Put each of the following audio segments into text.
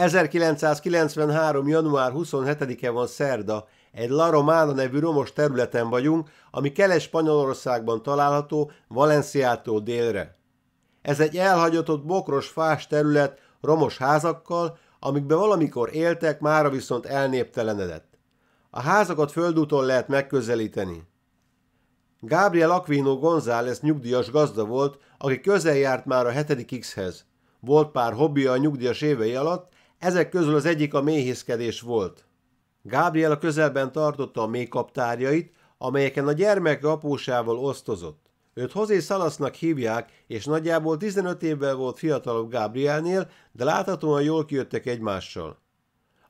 1993. január 27-e van szerda, egy La Romana nevű romos területen vagyunk, ami keles Spanyolországban található, Valenciától délre. Ez egy elhagyatott bokros fás terület romos házakkal, amikbe valamikor éltek, mára viszont elnéptelenedett. A házakat földúton lehet megközelíteni. Gabriel Aquino González nyugdíjas gazda volt, aki közel járt már a 7. X-hez. Volt pár hobbija a nyugdíjas évei alatt, ezek közül az egyik a méhészkedés volt. Gábriel a közelben tartotta a méhkaptárjait, amelyeken a gyermek apósával osztozott. Őt Hozé Szalasznak hívják, és nagyjából 15 évvel volt fiatalabb Gábrielnél, de láthatóan jól kijöttek egymással.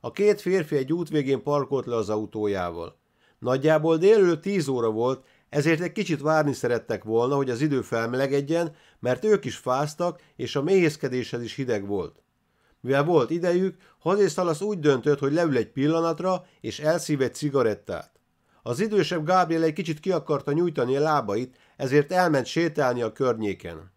A két férfi egy út végén parkolt le az autójával. Nagyjából délül 10 óra volt, ezért egy kicsit várni szerettek volna, hogy az idő felmelegedjen, mert ők is fáztak, és a méhészkedéshez is hideg volt. Mivel volt idejük, Hazé Szalasz úgy döntött, hogy leül egy pillanatra, és elszív egy cigarettát. Az idősebb Gábriel egy kicsit ki akarta nyújtani a lábait, ezért elment sétálni a környéken.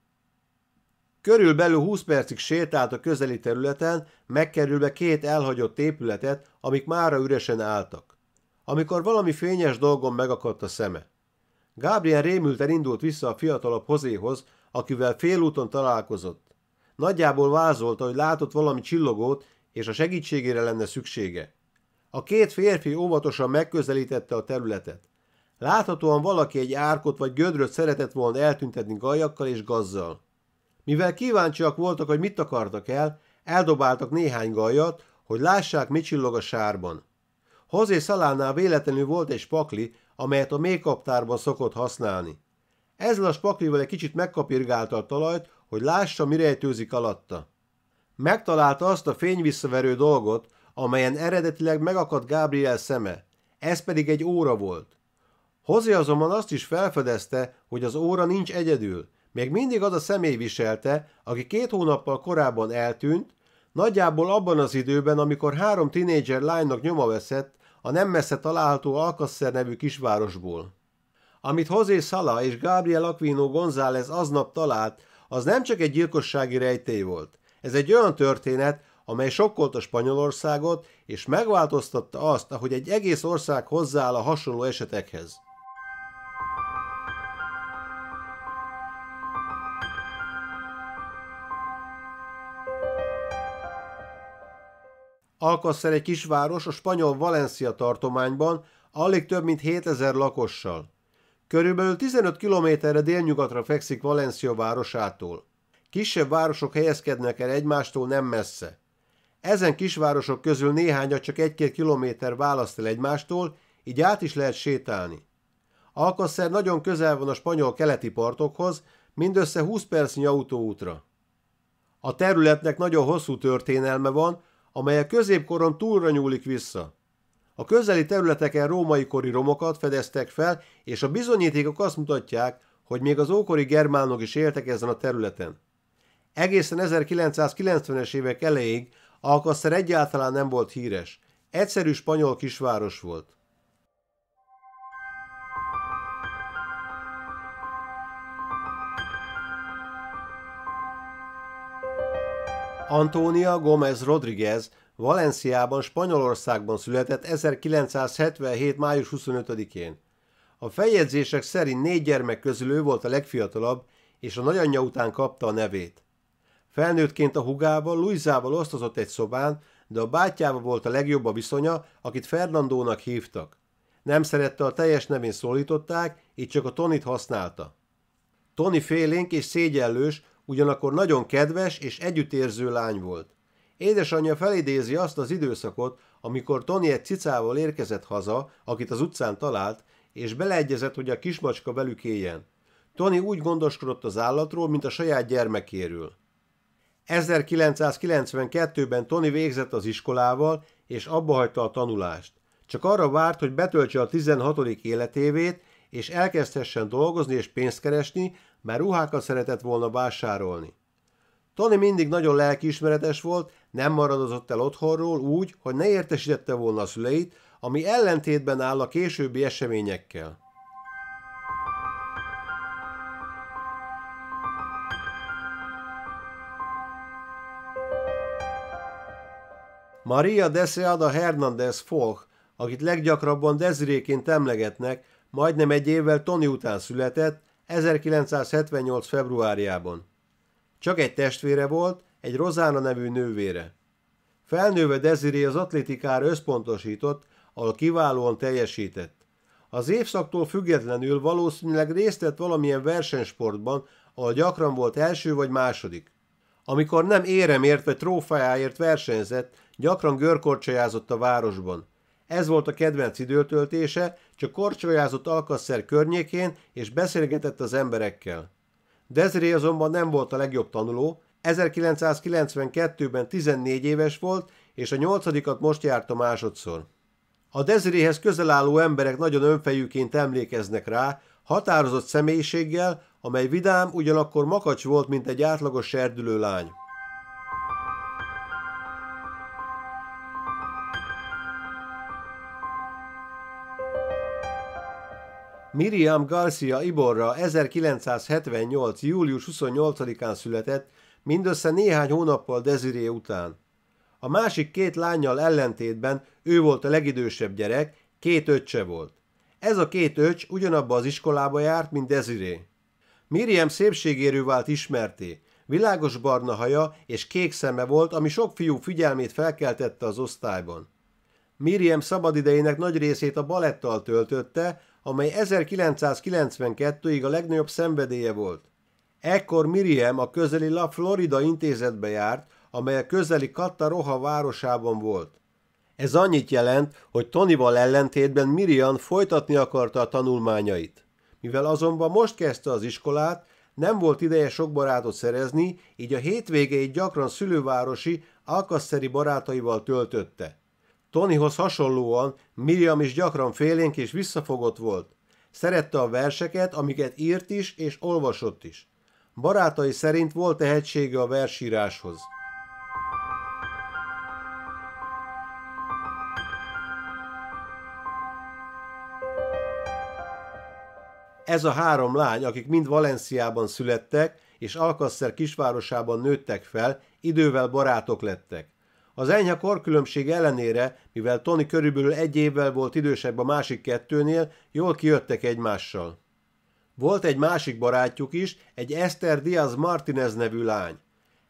Körülbelül 20 percig sétált a közeli területen, megkerülve két elhagyott épületet, amik mára üresen álltak. Amikor valami fényes dolgon megakadt a szeme. Gábriel rémülten indult vissza a fiatalabb hozéhoz, akivel félúton találkozott. Nagyjából vázolta, hogy látott valami csillogót, és a segítségére lenne szüksége. A két férfi óvatosan megközelítette a területet. Láthatóan valaki egy árkot vagy gödröt szeretett volna eltüntetni gajakkal és gazzal. Mivel kíváncsiak voltak, hogy mit akartak el, eldobáltak néhány gajat, hogy lássák, mi csillog a sárban. Hozé szalánál véletlenül volt egy spakli, amelyet a mélykaptárban szokott használni. Ezzel a spaklival egy kicsit megkapirgálta a talajt, hogy lássa, mi rejtőzik alatta. Megtalálta azt a fényvisszaverő dolgot, amelyen eredetileg megakadt Gabriel szeme, ez pedig egy óra volt. Hozi azonban azt is felfedezte, hogy az óra nincs egyedül, még mindig az a személy viselte, aki két hónappal korábban eltűnt, nagyjából abban az időben, amikor három tinédzser lánynak nyoma veszett a nem messze található Alkasszer nevű kisvárosból. Amit José Sala és Gabriel Aquino González aznap talált, az nem csak egy gyilkossági rejtély volt. Ez egy olyan történet, amely sokkolt a Spanyolországot, és megváltoztatta azt, ahogy egy egész ország hozzááll a hasonló esetekhez. Alkasszer egy kisváros a spanyol Valencia tartományban, alig több mint 7000 lakossal. Körülbelül 15 kilométerre délnyugatra fekszik Valencia városától. Kisebb városok helyezkednek el egymástól nem messze. Ezen kisvárosok közül néhányat csak egy-két kilométer választ el egymástól, így át is lehet sétálni. Alkasszer nagyon közel van a spanyol keleti partokhoz, mindössze 20 percnyi autóútra. A területnek nagyon hosszú történelme van, amely a középkoron túlra nyúlik vissza. A közeli területeken római kori romokat fedeztek fel, és a bizonyítékok azt mutatják, hogy még az ókori germánok is éltek ezen a területen. Egészen 1990-es évek elejéig Alcacer egyáltalán nem volt híres. Egyszerű spanyol kisváros volt. Antónia Gomez Rodriguez Valenciában, Spanyolországban született 1977. május 25-én. A feljegyzések szerint négy gyermek közül ő volt a legfiatalabb, és a nagyanyja után kapta a nevét. Felnőttként a hugával, Luizával osztozott egy szobán, de a bátyjával volt a legjobb a viszonya, akit Fernandónak hívtak. Nem szerette a teljes nevén szólították, így csak a Tonit használta. Tony félénk és szégyellős, ugyanakkor nagyon kedves és együttérző lány volt. Édesanyja felidézi azt az időszakot, amikor Tony egy cicával érkezett haza, akit az utcán talált, és beleegyezett, hogy a kismacska velük éljen. Tony úgy gondoskodott az állatról, mint a saját gyermekéről. 1992-ben Tony végzett az iskolával, és abbahagyta a tanulást. Csak arra várt, hogy betöltse a 16. életévét, és elkezdhessen dolgozni és pénzt keresni, mert ruhákat szeretett volna vásárolni. Tony mindig nagyon lelkiismeretes volt, nem maradozott el otthonról úgy, hogy ne értesítette volna a szüleit, ami ellentétben áll a későbbi eseményekkel. Maria Deseada Hernández Foch, akit leggyakrabban Desiréként emlegetnek, majdnem egy évvel Tony után született, 1978. februárjában. Csak egy testvére volt, egy Rozána nevű nővére. Felnőve Deziré az atlétikára összpontosított, ahol kiválóan teljesített. Az évszaktól függetlenül valószínűleg részt vett valamilyen versenysportban, ahol gyakran volt első vagy második. Amikor nem éremért vagy trófeáért versenyzett, gyakran görkorcsajázott a városban. Ez volt a kedvenc időtöltése, csak korcsolyázott Alkasszer környékén, és beszélgetett az emberekkel. Desiree azonban nem volt a legjobb tanuló, 1992-ben 14 éves volt, és a nyolcadikat most járta másodszor. A Dezréhez közel álló emberek nagyon önfejűként emlékeznek rá, határozott személyiséggel, amely vidám, ugyanakkor makacs volt, mint egy átlagos serdülő lány. Miriam Garcia Iborra 1978. július 28-án született, mindössze néhány hónappal Desiree után. A másik két lányjal ellentétben ő volt a legidősebb gyerek, két öccse volt. Ez a két öcs ugyanabba az iskolába járt, mint Desiree. Miriam szépségéről vált ismerté. Világos barna haja és kék szeme volt, ami sok fiú figyelmét felkeltette az osztályban. Miriam szabadidejének nagy részét a balettal töltötte, amely 1992-ig a legnagyobb szenvedélye volt. Ekkor Miriam a közeli La Florida intézetbe járt, amely a közeli Kattaroha városában volt. Ez annyit jelent, hogy Tonyval ellentétben Miriam folytatni akarta a tanulmányait. Mivel azonban most kezdte az iskolát, nem volt ideje sok barátot szerezni, így a hétvégeit gyakran szülővárosi, alkasszeri barátaival töltötte. Tonyhoz hasonlóan Miriam is gyakran félénk és visszafogott volt. Szerette a verseket, amiket írt is és olvasott is. Barátai szerint volt tehetsége a versíráshoz. Ez a három lány, akik mind Valenciában születtek, és Alkasszer kisvárosában nőttek fel, idővel barátok lettek. Az enyhe korkülönbség ellenére, mivel Tony körülbelül egy évvel volt idősebb a másik kettőnél, jól kijöttek egymással. Volt egy másik barátjuk is, egy Eszter Diaz Martinez nevű lány.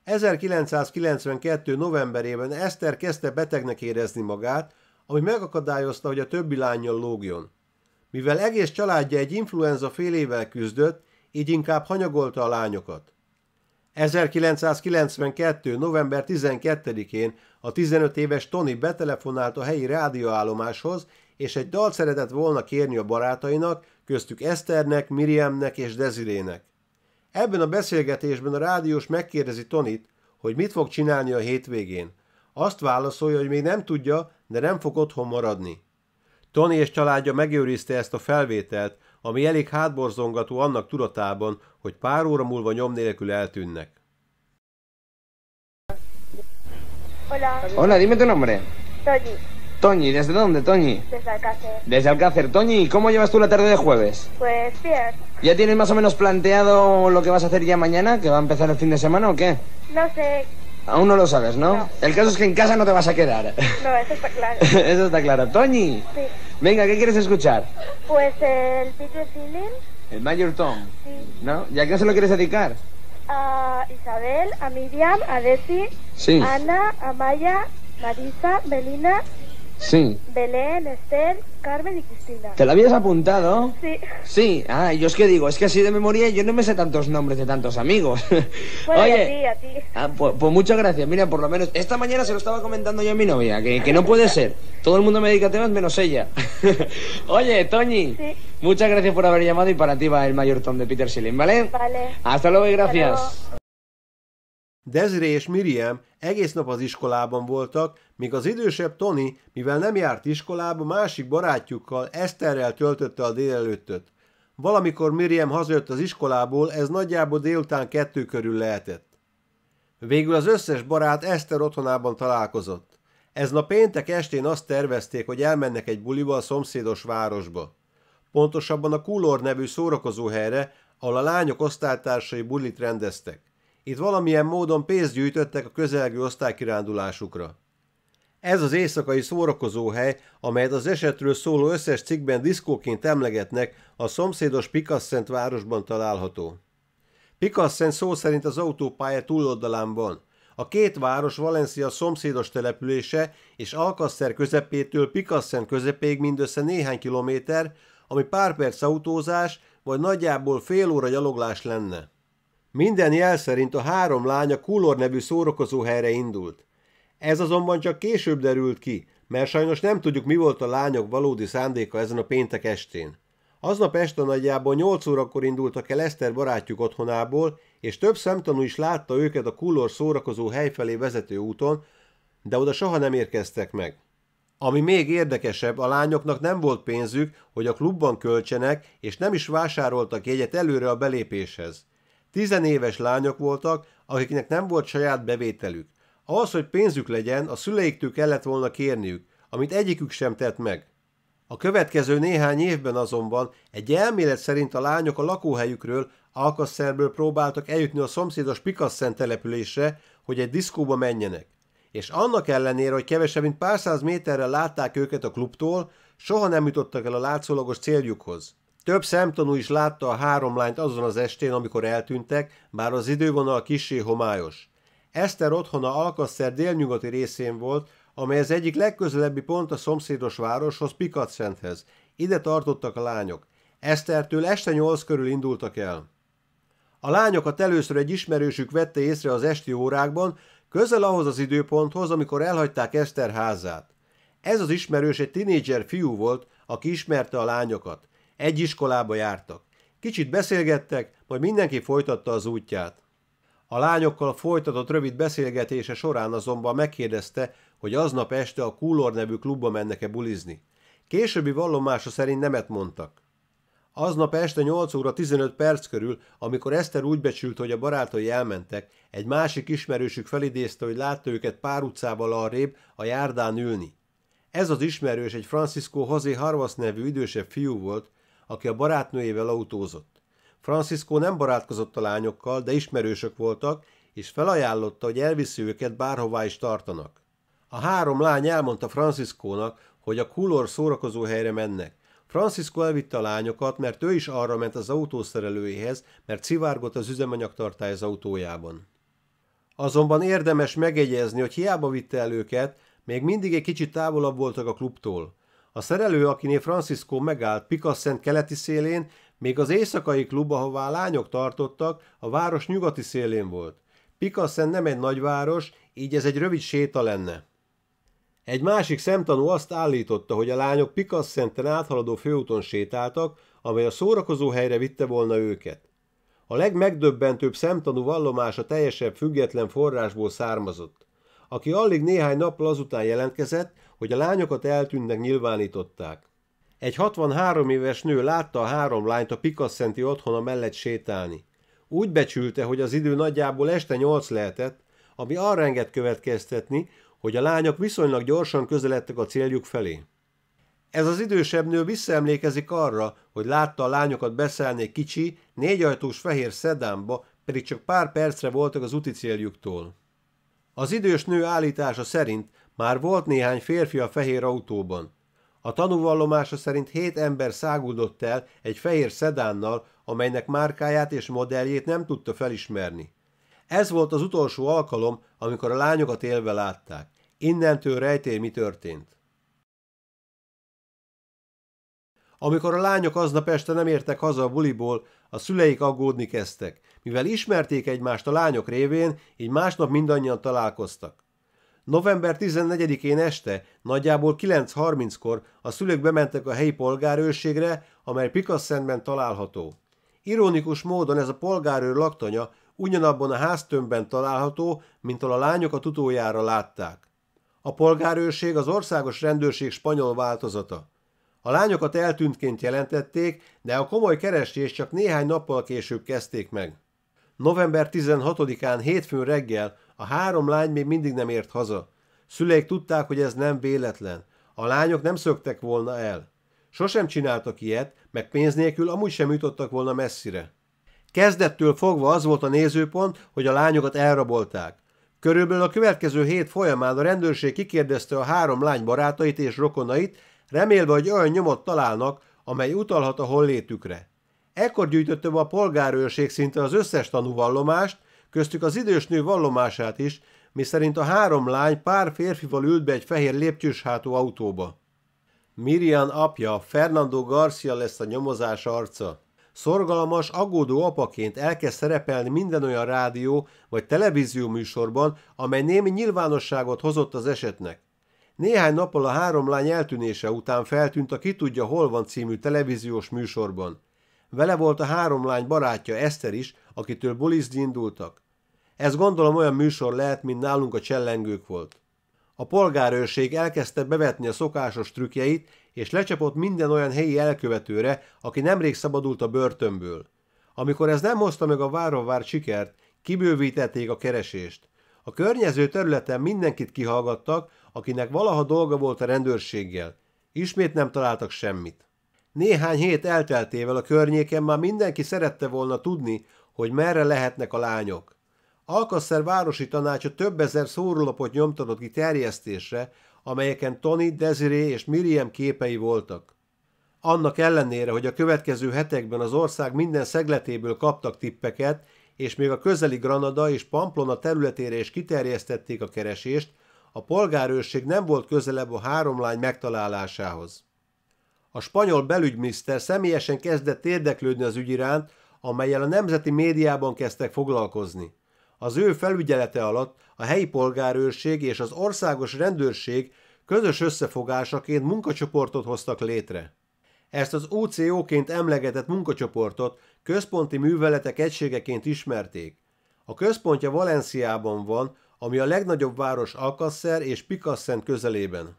1992. novemberében Eszter kezdte betegnek érezni magát, ami megakadályozta, hogy a többi lányjal lógjon. Mivel egész családja egy influenza félével küzdött, így inkább hanyagolta a lányokat. 1992. november 12-én a 15 éves Tony betelefonált a helyi rádióállomáshoz, és egy dalt szeretett volna kérni a barátainak, köztük Eszternek, Miriamnek és Dezirének. Ebben a beszélgetésben a rádiós megkérdezi Tonit, hogy mit fog csinálni a hétvégén. Azt válaszolja, hogy még nem tudja, de nem fog otthon maradni. Tony és családja megőrizte ezt a felvételt, ami elég hátborzongató annak tudatában, hogy pár óra múlva nyom nélkül eltűnnek. Hola. Hola, dime tu nombre. Toñi. Toñi, ¿desde dónde, Toñi? Desde Alcácer. Desde Alcácer. Toñi, ¿cómo llevas tú la tarde de jueves? Pues bien. ¿Ya tienes más o menos planteado lo que vas a hacer ya mañana? ¿Que va a empezar el fin de semana o qué? No sé, Aún no lo sabes, ¿no? El caso es que en casa no te vas a quedar. No, eso está claro. eso está claro. Toñi. Sí. Venga, ¿qué quieres escuchar? Pues el Peter Feeling. El Mayor Tom. Sí. ¿No? ¿Y a qué se lo quieres dedicar? A Isabel, a Miriam, a Desi, sí. Ana, a Maya, Marisa, Melina Sí. Belén, Esther, Carmen y Cristina. ¿Te la habías apuntado? Sí. Sí. Ah, yo es que digo, es que así de memoria yo no me sé tantos nombres de tantos amigos. Oye, a ti, a ti. Ah, pues, pues, muchas gracias. Mira, por lo menos esta mañana se lo estaba comentando yo a mi novia, que, no puede ser. Todo el mundo me dedica temas menos ella. Oye, Toñi. Sí. Muchas gracias por haber llamado y para ti va el mayor tom de Peter Schilling, ¿vale? Vale. Hasta luego y gracias. Desiree és Miriam egész nap az iskolában voltak, míg az idősebb Tony, mivel nem járt iskolába, másik barátjukkal, Eszterrel töltötte a délelőttöt. Valamikor Miriam hazajött az iskolából, ez nagyjából délután kettő körül lehetett. Végül az összes barát Eszter otthonában találkozott. Ez a péntek estén azt tervezték, hogy elmennek egy buliba a szomszédos városba. Pontosabban a Kulor nevű szórakozóhelyre, ahol a lányok osztálytársai bulit rendeztek. Itt valamilyen módon pénzt gyűjtöttek a közelgő osztálykirándulásukra. Ez az éjszakai szórakozóhely, amelyet az esetről szóló összes cikkben diszkóként emlegetnek, a szomszédos Picassent városban található. Pikasszent szó szerint az autópálya túloldalán van. A két város Valencia szomszédos települése és Alcaster közepétől Pikasszent közepéig mindössze néhány kilométer, ami pár perc autózás, vagy nagyjából fél óra gyaloglás lenne. Minden jel szerint a három lány a Kulor nevű szórakozóhelyre indult. Ez azonban csak később derült ki, mert sajnos nem tudjuk, mi volt a lányok valódi szándéka ezen a péntek estén. Aznap este nagyjából 8 órakor indultak el Eszter barátjuk otthonából, és több szemtanú is látta őket a kullor szórakozó hely felé vezető úton, de oda soha nem érkeztek meg. Ami még érdekesebb, a lányoknak nem volt pénzük, hogy a klubban költsenek, és nem is vásároltak jegyet előre a belépéshez. Tizenéves lányok voltak, akiknek nem volt saját bevételük. Ahhoz, hogy pénzük legyen, a szüleiktől kellett volna kérniük, amit egyikük sem tett meg. A következő néhány évben azonban egy elmélet szerint a lányok a lakóhelyükről, Alkasszerből próbáltak eljutni a szomszédos Pikasszen településre, hogy egy diszkóba menjenek. És annak ellenére, hogy kevesebb mint pár száz méterrel látták őket a klubtól, soha nem jutottak el a látszólagos céljukhoz. Több szemtanú is látta a három lányt azon az estén, amikor eltűntek, bár az idővonal kissé homályos. Eszter otthona Alkasszer délnyugati részén volt, amely az egyik legközelebbi pont a szomszédos városhoz Pikatszenthez. Ide tartottak a lányok. Esztertől este nyolc körül indultak el. A lányokat először egy ismerősük vette észre az esti órákban, közel ahhoz az időponthoz, amikor elhagyták Eszter házát. Ez az ismerős egy tinédzser fiú volt, aki ismerte a lányokat. Egy iskolába jártak. Kicsit beszélgettek, majd mindenki folytatta az útját. A lányokkal folytatott rövid beszélgetése során azonban megkérdezte, hogy aznap este a Kúlor nevű klubba mennek-e bulizni. Későbbi vallomása szerint nemet mondtak. Aznap este 8 óra 15 perc körül, amikor Eszter úgy becsült, hogy a barátai elmentek, egy másik ismerősük felidézte, hogy látta őket pár utcával arrébb a járdán ülni. Ez az ismerős egy Francisco José Harvas nevű idősebb fiú volt, aki a barátnőjével autózott. Francisco nem barátkozott a lányokkal, de ismerősök voltak, és felajánlotta, hogy elviszi őket bárhová is tartanak. A három lány elmondta Franciscónak, hogy a Kulor helyre mennek. Francisco elvitte a lányokat, mert ő is arra ment az autószerelőjéhez, mert szivárgott az üzemanyagtartály az autójában. Azonban érdemes megjegyezni, hogy hiába vitte el őket, még mindig egy kicsit távolabb voltak a klubtól. A szerelő, akinél Francisco megállt Picassent keleti szélén, még az éjszakai klub, ahová a lányok tartottak, a város nyugati szélén volt. Pikaszen nem egy nagyváros, így ez egy rövid séta lenne. Egy másik szemtanú azt állította, hogy a lányok Pikaszenten áthaladó főúton sétáltak, amely a szórakozó helyre vitte volna őket. A legmegdöbbentőbb szemtanú vallomása teljesebb független forrásból származott, aki alig néhány nappal azután jelentkezett, hogy a lányokat eltűnnek nyilvánították. Egy 63 éves nő látta a három lányt a Pikasszenti otthona mellett sétálni. Úgy becsülte, hogy az idő nagyjából este 8 lehetett, ami arra enged következtetni, hogy a lányok viszonylag gyorsan közeledtek a céljuk felé. Ez az idősebb nő visszaemlékezik arra, hogy látta a lányokat beszállni egy kicsi, négyajtós fehér szedámba, pedig csak pár percre voltak az úti céljuktól. Az idős nő állítása szerint már volt néhány férfi a fehér autóban. A tanúvallomása szerint hét ember száguldott el egy fehér szedánnal, amelynek márkáját és modelljét nem tudta felismerni. Ez volt az utolsó alkalom, amikor a lányokat élve látták. Innentől rejtély mi történt. Amikor a lányok aznap este nem értek haza a buliból, a szüleik aggódni kezdtek. Mivel ismerték egymást a lányok révén, így másnap mindannyian találkoztak. November 14-én este, nagyjából 9.30-kor a szülők bementek a helyi polgárőrségre, amely Pikasszentben található. Ironikus módon ez a polgárőr laktanya ugyanabban a háztömbben található, mint ahol a a tutójára látták. A polgárőrség az országos rendőrség spanyol változata. A lányokat eltűntként jelentették, de a komoly keresés csak néhány nappal később kezdték meg. November 16-án hétfőn reggel a három lány még mindig nem ért haza. Szüleik tudták, hogy ez nem véletlen. A lányok nem szöktek volna el. Sosem csináltak ilyet, meg pénz nélkül amúgy sem jutottak volna messzire. Kezdettől fogva az volt a nézőpont, hogy a lányokat elrabolták. Körülbelül a következő hét folyamán a rendőrség kikérdezte a három lány barátait és rokonait, remélve, hogy olyan nyomot találnak, amely utalhat a hollétükre. Ekkor gyűjtötte be a polgárőrség szinte az összes tanúvallomást, köztük az idős nő vallomását is, miszerint a három lány pár férfival ült be egy fehér lépcsős hátú autóba. Mirian apja, Fernando Garcia lesz a nyomozás arca. Szorgalmas, aggódó apaként elkezd szerepelni minden olyan rádió vagy televízió műsorban, amely némi nyilvánosságot hozott az esetnek. Néhány nappal a három lány eltűnése után feltűnt a Ki tudja hol van című televíziós műsorban. Vele volt a három lány barátja Eszter is, akitől bulizni indultak. Ez gondolom olyan műsor lehet, mint nálunk a csellengők volt. A polgárőrség elkezdte bevetni a szokásos trükkjeit, és lecsapott minden olyan helyi elkövetőre, aki nemrég szabadult a börtönből. Amikor ez nem hozta meg a váron várt sikert, kibővítették a keresést. A környező területen mindenkit kihallgattak, akinek valaha dolga volt a rendőrséggel. Ismét nem találtak semmit. Néhány hét elteltével a környéken már mindenki szerette volna tudni, hogy merre lehetnek a lányok. Alkasszer városi tanácsa több ezer szórólapot nyomtatott ki terjesztésre, amelyeken Tony, Desiree és Miriam képei voltak. Annak ellenére, hogy a következő hetekben az ország minden szegletéből kaptak tippeket, és még a közeli Granada és Pamplona területére is kiterjesztették a keresést, a polgárőrség nem volt közelebb a három lány megtalálásához. A spanyol belügyminiszter személyesen kezdett érdeklődni az ügy iránt, amelyel a nemzeti médiában kezdtek foglalkozni. Az ő felügyelete alatt a helyi polgárőrség és az országos rendőrség közös összefogásaként munkacsoportot hoztak létre. Ezt az OCO-ként emlegetett munkacsoportot központi műveletek egységeként ismerték. A központja Valenciában van, ami a legnagyobb város Alcácer és Picasso közelében.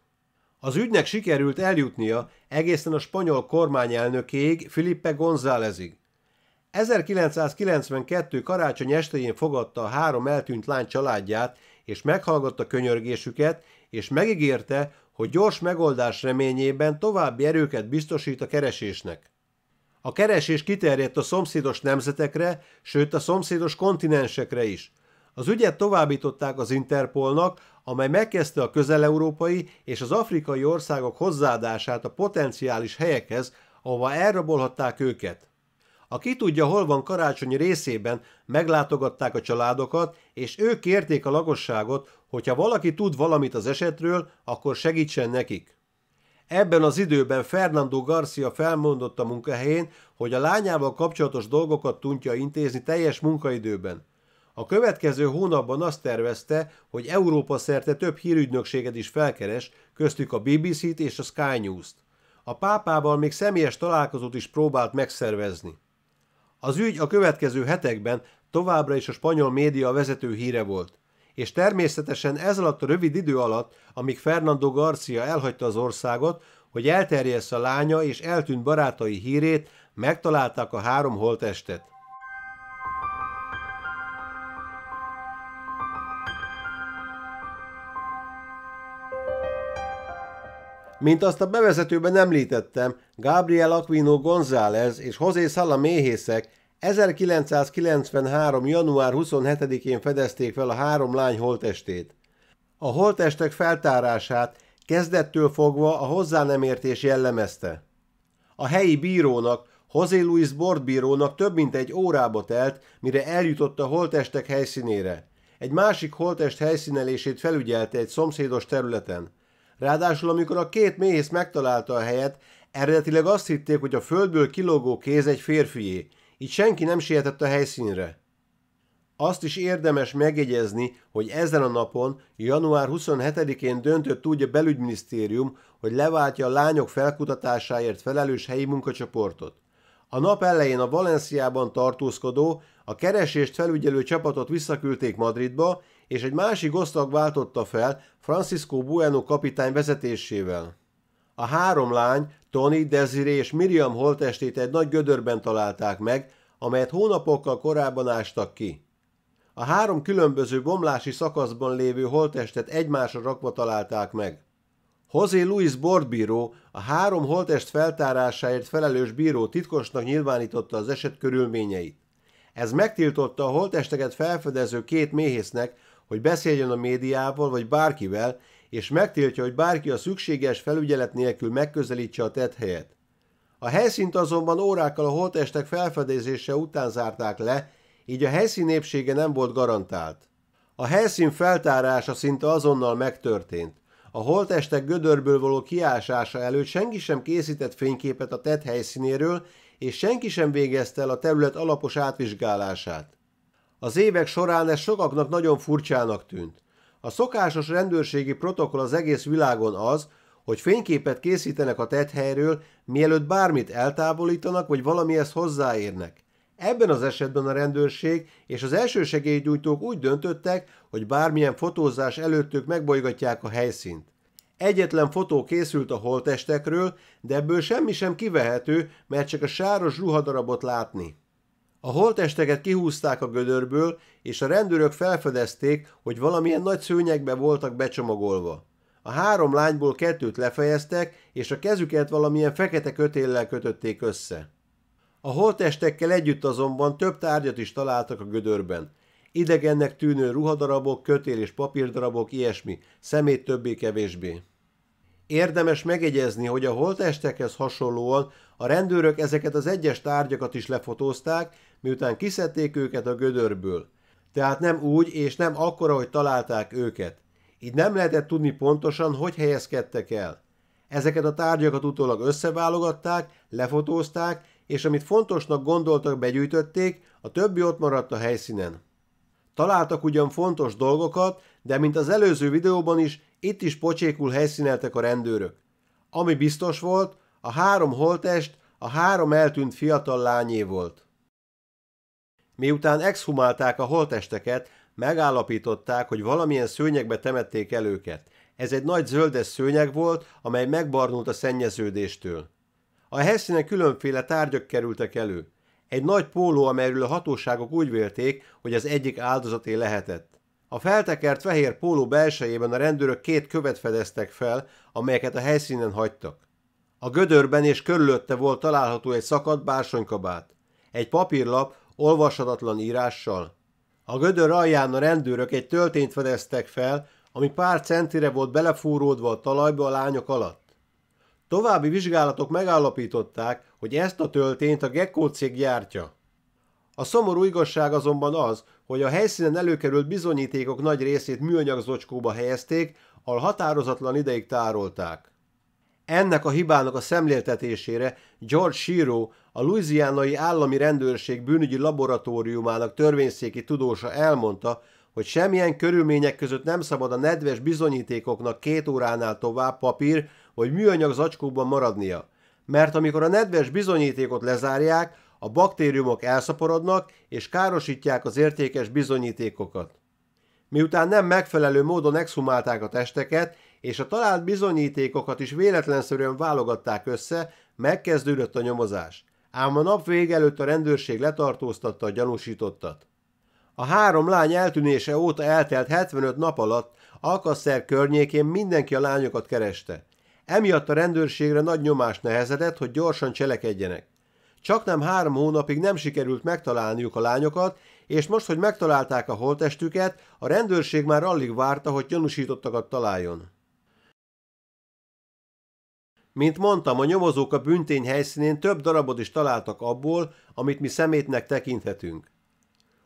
Az ügynek sikerült eljutnia egészen a spanyol kormányelnökéig, Felipe Gonzálezig. 1992 karácsony estején fogadta a három eltűnt lány családját, és meghallgatta könyörgésüket, és megígérte, hogy gyors megoldás reményében további erőket biztosít a keresésnek. A keresés kiterjedt a szomszédos nemzetekre, sőt a szomszédos kontinensekre is. Az ügyet továbbították az Interpolnak, amely megkezdte a közel-európai és az afrikai országok hozzáadását a potenciális helyekhez, ahova elrabolhatták őket. A ki tudja, hol van karácsony részében, meglátogatták a családokat, és ők kérték a lakosságot, hogyha valaki tud valamit az esetről, akkor segítsen nekik. Ebben az időben Fernando Garcia felmondott a munkahelyén, hogy a lányával kapcsolatos dolgokat tudja intézni teljes munkaidőben. A következő hónapban azt tervezte, hogy Európa szerte több hírügynökséget is felkeres, köztük a BBC-t és a Sky News-t. A pápával még személyes találkozót is próbált megszervezni. Az ügy a következő hetekben továbbra is a spanyol média vezető híre volt, és természetesen ez alatt a rövid idő alatt, amíg Fernando Garcia elhagyta az országot, hogy elterjessze a lánya és eltűnt barátai hírét, megtalálták a három holtestet. Mint azt a bevezetőben említettem, Gabriel Aquino González és José Sala méhészek 1993. január 27-én fedezték fel a három lány holtestét. A holtestek feltárását kezdettől fogva a hozzá nem értés jellemezte. A helyi bírónak, José Luis Bordbírónak több mint egy órába telt, mire eljutott a holtestek helyszínére. Egy másik holtest helyszínelését felügyelte egy szomszédos területen. Ráadásul amikor a két méhész megtalálta a helyet, eredetileg azt hitték, hogy a földből kilógó kéz egy férfié, így senki nem sietett a helyszínre. Azt is érdemes megjegyezni, hogy ezen a napon, január 27-én döntött úgy a belügyminisztérium, hogy leváltja a lányok felkutatásáért felelős helyi munkacsoportot. A nap elején a Valenciában tartózkodó, a keresést felügyelő csapatot visszaküldték Madridba, és egy másik osztag váltotta fel Francisco Bueno kapitány vezetésével. A három lány, Tony, Desiree és Miriam holtestét egy nagy gödörben találták meg, amelyet hónapokkal korábban ástak ki. A három különböző bomlási szakaszban lévő holtestet egymásra rakva találták meg. José Luis Bordbíró, a három holtest feltárásáért felelős bíró titkosnak nyilvánította az eset körülményeit. Ez megtiltotta a holtesteket felfedező két méhésznek, hogy beszéljen a médiával vagy bárkivel, és megtiltja, hogy bárki a szükséges felügyelet nélkül megközelítse a tett helyet. A helyszínt azonban órákkal a holtestek felfedezése után zárták le, így a helyszín népsége nem volt garantált. A helyszín feltárása szinte azonnal megtörtént. A holtestek gödörből való kiásása előtt senki sem készített fényképet a tett helyszínéről, és senki sem végezte el a terület alapos átvizsgálását. Az évek során ez sokaknak nagyon furcsának tűnt. A szokásos rendőrségi protokoll az egész világon az, hogy fényképet készítenek a tetthelyről, mielőtt bármit eltávolítanak, vagy valamihez hozzáérnek. Ebben az esetben a rendőrség és az segélygyújtók úgy döntöttek, hogy bármilyen fotózás előttük megbolygatják a helyszínt. Egyetlen fotó készült a holtestekről, de ebből semmi sem kivehető, mert csak a sáros ruhadarabot látni. A holtesteket kihúzták a gödörből, és a rendőrök felfedezték, hogy valamilyen nagy szőnyegbe voltak becsomagolva. A három lányból kettőt lefejeztek, és a kezüket valamilyen fekete kötéllel kötötték össze. A holtestekkel együtt azonban több tárgyat is találtak a gödörben. Idegennek tűnő ruhadarabok, kötél és papírdarabok, ilyesmi, szemét többé-kevésbé. Érdemes megegyezni, hogy a holtestekhez hasonlóan a rendőrök ezeket az egyes tárgyakat is lefotózták, miután kiszedték őket a gödörből. Tehát nem úgy és nem akkora, hogy találták őket. Így nem lehetett tudni pontosan, hogy helyezkedtek el. Ezeket a tárgyakat utólag összeválogatták, lefotózták, és amit fontosnak gondoltak, begyűjtötték, a többi ott maradt a helyszínen. Találtak ugyan fontos dolgokat, de mint az előző videóban is, itt is pocsékul helyszíneltek a rendőrök. Ami biztos volt, a három holtest a három eltűnt fiatal lányé volt. Miután exhumálták a holtesteket, megállapították, hogy valamilyen szőnyegbe temették el őket. Ez egy nagy zöldes szőnyeg volt, amely megbarnult a szennyeződéstől. A helyszínen különféle tárgyak kerültek elő. Egy nagy póló, amelyről a hatóságok úgy vélték, hogy az egyik áldozaté lehetett. A feltekert fehér póló belsejében a rendőrök két követ fedeztek fel, amelyeket a helyszínen hagytak. A gödörben és körülötte volt található egy szakadt bársonykabát. Egy papírlap, olvashatatlan írással. A gödör alján a rendőrök egy töltényt fedeztek fel, ami pár centire volt belefúródva a talajba a lányok alatt. További vizsgálatok megállapították, hogy ezt a töltényt a Gekkó cég gyártja. A szomorú igazság azonban az, hogy a helyszínen előkerült bizonyítékok nagy részét műanyag zocskóba helyezték, ahol határozatlan ideig tárolták. Ennek a hibának a szemléltetésére George Shiro, a Louisianai Állami Rendőrség bűnügyi laboratóriumának törvényszéki tudósa elmondta, hogy semmilyen körülmények között nem szabad a nedves bizonyítékoknak két óránál tovább papír vagy műanyag zacskóban maradnia. Mert amikor a nedves bizonyítékot lezárják, a baktériumok elszaporodnak és károsítják az értékes bizonyítékokat. Miután nem megfelelő módon exhumálták a testeket, és a talált bizonyítékokat is véletlenszerűen válogatták össze, megkezdődött a nyomozás. Ám a nap vége előtt a rendőrség letartóztatta a gyanúsítottat. A három lány eltűnése óta eltelt 75 nap alatt Alkasszer környékén mindenki a lányokat kereste. Emiatt a rendőrségre nagy nyomás nehezedett, hogy gyorsan cselekedjenek. Csak nem három hónapig nem sikerült megtalálniuk a lányokat, és most, hogy megtalálták a holtestüket, a rendőrség már alig várta, hogy gyanúsítottakat találjon. Mint mondtam, a nyomozók a büntény helyszínén több darabot is találtak abból, amit mi szemétnek tekinthetünk.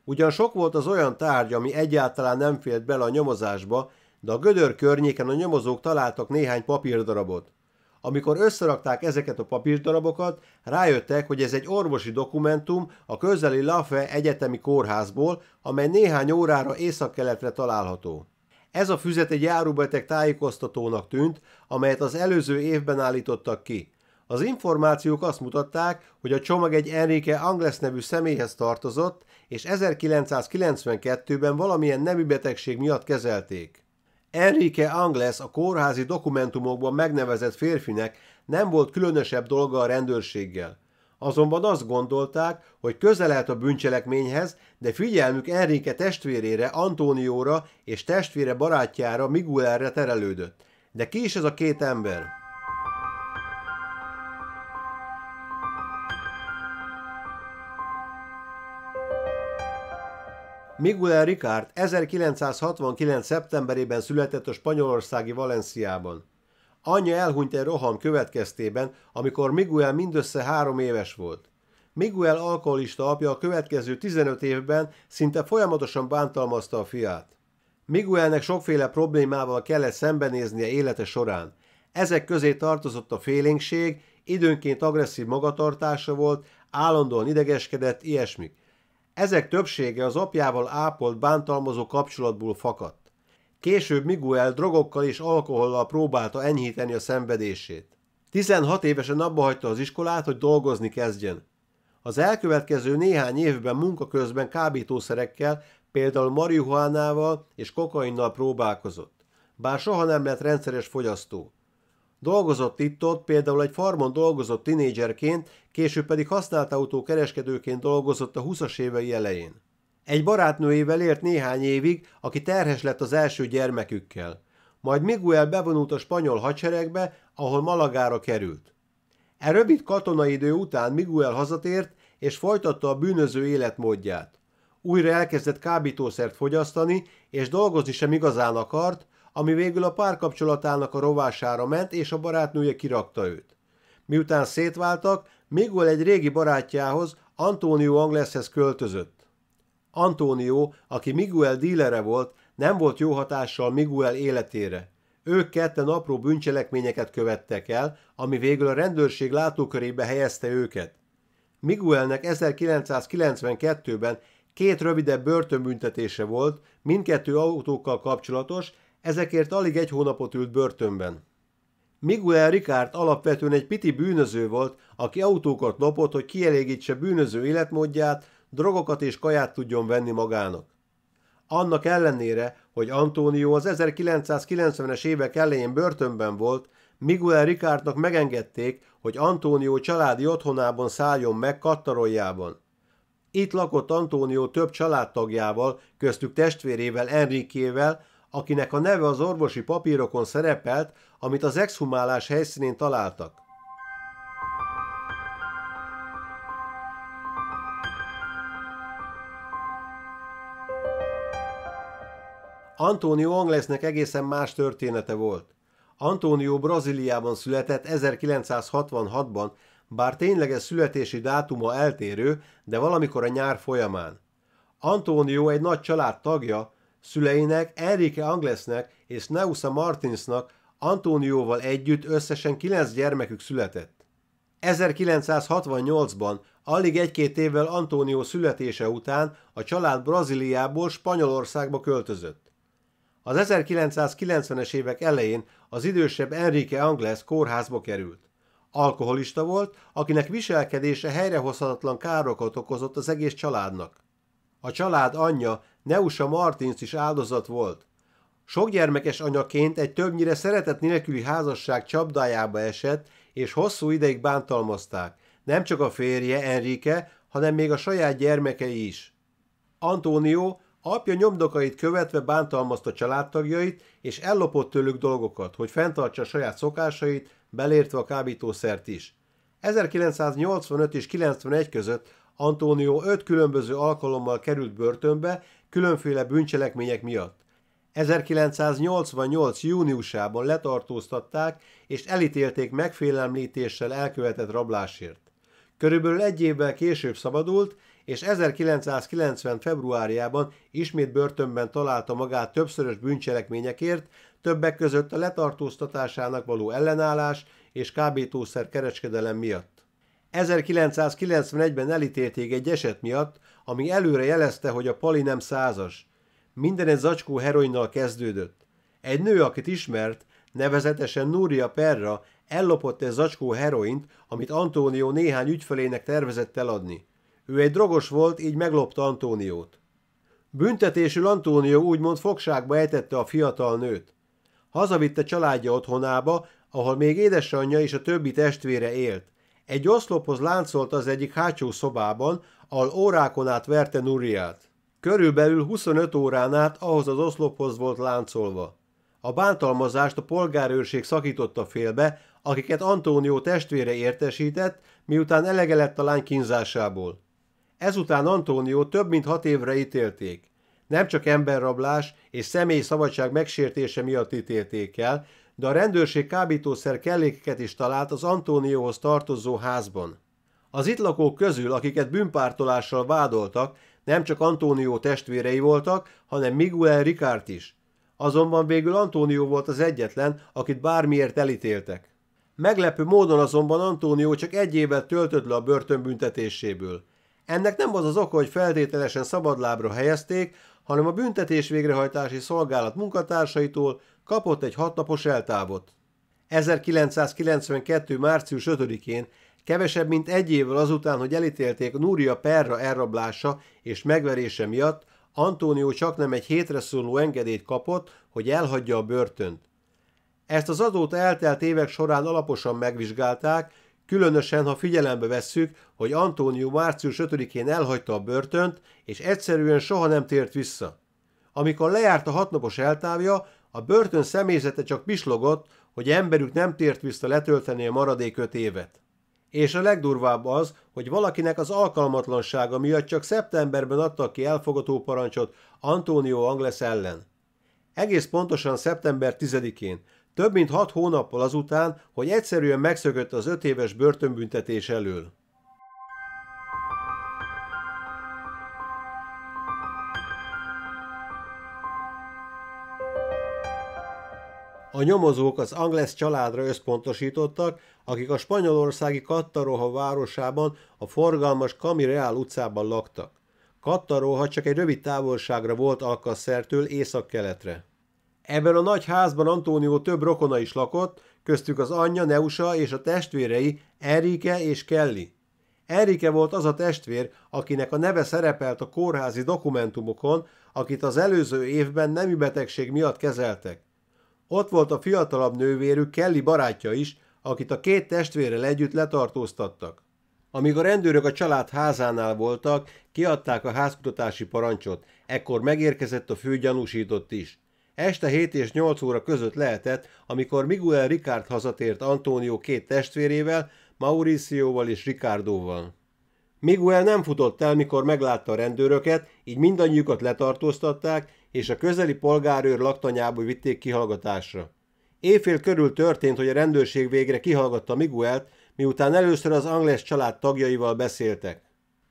Ugyan sok volt az olyan tárgy, ami egyáltalán nem félt bele a nyomozásba, de a gödör környéken a nyomozók találtak néhány papírdarabot. Amikor összerakták ezeket a papírdarabokat, rájöttek, hogy ez egy orvosi dokumentum a közeli Lafe Egyetemi Kórházból, amely néhány órára északkeletre található. Ez a füzet egy járóbeteg tájékoztatónak tűnt, amelyet az előző évben állítottak ki. Az információk azt mutatták, hogy a csomag egy Enrique Angles nevű személyhez tartozott, és 1992-ben valamilyen nemű betegség miatt kezelték. Enrique Angles a kórházi dokumentumokban megnevezett férfinek nem volt különösebb dolga a rendőrséggel. Azonban azt gondolták, hogy közel lehet a bűncselekményhez, de figyelmük Enrique testvérére, Antónióra és testvére barátjára, Miguelre terelődött. De ki is ez a két ember? Miguel Ricard 1969. szeptemberében született a spanyolországi Valenciában. Anyja elhunyt egy roham következtében, amikor Miguel mindössze három éves volt. Miguel alkoholista apja a következő 15 évben szinte folyamatosan bántalmazta a fiát. Miguelnek sokféle problémával kellett szembenéznie élete során. Ezek közé tartozott a félénkség, időnként agresszív magatartása volt, állandóan idegeskedett, ilyesmik. Ezek többsége az apjával ápolt bántalmazó kapcsolatból fakadt. Később Miguel drogokkal és alkohollal próbálta enyhíteni a szenvedését. 16 évesen abbahagyta az iskolát, hogy dolgozni kezdjen. Az elkövetkező néhány évben munka közben kábítószerekkel, például marihuánával és kokainnal próbálkozott, bár soha nem lett rendszeres fogyasztó. Dolgozott itt-ott, például egy farmon dolgozott tinédzserként, később pedig használt autó kereskedőként dolgozott a 20-as évei elején. Egy barátnőjével ért néhány évig, aki terhes lett az első gyermekükkel. Majd Miguel bevonult a spanyol hadseregbe, ahol Malagára került. E rövid katonai idő után Miguel hazatért, és folytatta a bűnöző életmódját. Újra elkezdett kábítószert fogyasztani, és dolgozni sem igazán akart, ami végül a párkapcsolatának a rovására ment, és a barátnője kirakta őt. Miután szétváltak, Miguel egy régi barátjához, Antonio Angleshez költözött. Antonio, aki Miguel dílere volt, nem volt jó hatással Miguel életére. Ők ketten apró bűncselekményeket követtek el, ami végül a rendőrség látókörébe helyezte őket. Miguelnek 1992-ben két rövidebb börtönbüntetése volt, mindkettő autókkal kapcsolatos, ezekért alig egy hónapot ült börtönben. Miguel Ricard alapvetően egy piti bűnöző volt, aki autókat lopott, hogy kielégítse bűnöző életmódját, drogokat és kaját tudjon venni magának. Annak ellenére, hogy Antonio az 1990-es évek elején börtönben volt, Miguel Ricardnak megengedték, hogy Antonio családi otthonában szálljon meg Kattaroljában. Itt lakott Antonio több családtagjával, köztük testvérével Enriquével, akinek a neve az orvosi papírokon szerepelt, amit az exhumálás helyszínén találtak. Antonio Anglesnek egészen más története volt. Antonio Brazíliában született 1966-ban, bár tényleges születési dátuma eltérő, de valamikor a nyár folyamán. Antonio egy nagy család tagja, szüleinek, Enrique Anglesnek és Neusa Martinsnak Antonioval együtt összesen kilenc gyermekük született. 1968-ban, alig egy-két évvel Antonio születése után a család Brazíliából Spanyolországba költözött. Az 1990-es évek elején az idősebb Enrique Angles kórházba került. Alkoholista volt, akinek viselkedése helyrehozhatatlan károkat okozott az egész családnak. A család anyja, Neusa Martins is áldozat volt. Sok gyermekes anyaként egy többnyire szeretet nélküli házasság csapdájába esett, és hosszú ideig bántalmazták. Nem csak a férje, Enrique, hanem még a saját gyermekei is. Antonio Apja nyomdokait követve bántalmazta családtagjait, és ellopott tőlük dolgokat, hogy fenntartsa a saját szokásait, belértve a kábítószert is. 1985 és 91 között Antonio öt különböző alkalommal került börtönbe különféle bűncselekmények miatt. 1988. júniusában letartóztatták és elítélték megfélemlítéssel elkövetett rablásért. Körülbelül egy évvel később szabadult, és 1990. februárjában ismét börtönben találta magát többszörös bűncselekményekért, többek között a letartóztatásának való ellenállás és kábítószer kereskedelem miatt. 1991-ben elítélték egy eset miatt, ami előre jelezte, hogy a pali nem százas. Minden egy zacskó heroinnal kezdődött. Egy nő, akit ismert, nevezetesen Núria Perra ellopott egy zacskó heroint, amit Antonio néhány ügyfelének tervezett eladni. Ő egy drogos volt, így meglopta Antóniót. Büntetésül Antónió úgymond fogságba ejtette a fiatal nőt. Hazavitte családja otthonába, ahol még édesanyja és a többi testvére élt. Egy oszlophoz láncolt az egyik hátsó szobában, ahol órákon át verte Nuriát. Körülbelül 25 órán át ahhoz az oszlophoz volt láncolva. A bántalmazást a polgárőrség szakította félbe, akiket Antónió testvére értesített, miután elege lett a lány kínzásából. Ezután Antónió több mint hat évre ítélték. Nem csak emberrablás és személy szabadság megsértése miatt ítélték el, de a rendőrség kábítószer kellékeket is talált az Antónióhoz tartozó házban. Az itt lakók közül, akiket bűnpártolással vádoltak, nem csak Antónió testvérei voltak, hanem Miguel Ricard is. Azonban végül Antónió volt az egyetlen, akit bármiért elítéltek. Meglepő módon azonban Antónió csak egy évet töltött le a börtönbüntetéséből. Ennek nem az az oka, hogy feltételesen szabadlábra helyezték, hanem a büntetés végrehajtási szolgálat munkatársaitól kapott egy hatnapos eltávot. 1992. március 5-én, kevesebb mint egy évvel azután, hogy elítélték Núria Perra elrablása és megverése miatt, Antónió nem egy hétre szóló engedélyt kapott, hogy elhagyja a börtönt. Ezt az adót eltelt évek során alaposan megvizsgálták, különösen ha figyelembe vesszük, hogy Antónió március 5-én elhagyta a börtönt, és egyszerűen soha nem tért vissza. Amikor lejárt a hatnapos eltávja, a börtön személyzete csak pislogott, hogy emberük nem tért vissza letölteni a maradék öt évet. És a legdurvább az, hogy valakinek az alkalmatlansága miatt csak szeptemberben adtak ki elfogató parancsot Antonio Angles ellen. Egész pontosan szeptember 10-én, több mint hat hónappal azután, hogy egyszerűen megszökött az öt éves börtönbüntetés elől. A nyomozók az Angles családra összpontosítottak, akik a spanyolországi Kattaroha városában a forgalmas Kamireál utcában laktak. Kattaroha csak egy rövid távolságra volt Alkasszertől észak-keletre. Ebben a nagy házban Antónió több rokona is lakott, köztük az anyja, Neusa és a testvérei Erike és Kelly. Erike volt az a testvér, akinek a neve szerepelt a kórházi dokumentumokon, akit az előző évben nemi betegség miatt kezeltek. Ott volt a fiatalabb nővérű Kelly barátja is, akit a két testvérrel együtt letartóztattak. Amíg a rendőrök a család házánál voltak, kiadták a házkutatási parancsot, ekkor megérkezett a főgyanúsított is. Este 7 és 8 óra között lehetett, amikor Miguel Ricard hazatért Antonio két testvérével, Mauricioval és Ricardoval. Miguel nem futott el, mikor meglátta a rendőröket, így mindannyiukat letartóztatták, és a közeli polgárőr laktanyába vitték kihallgatásra. Éjfél körül történt, hogy a rendőrség végre kihallgatta Miguelt, miután először az angles család tagjaival beszéltek.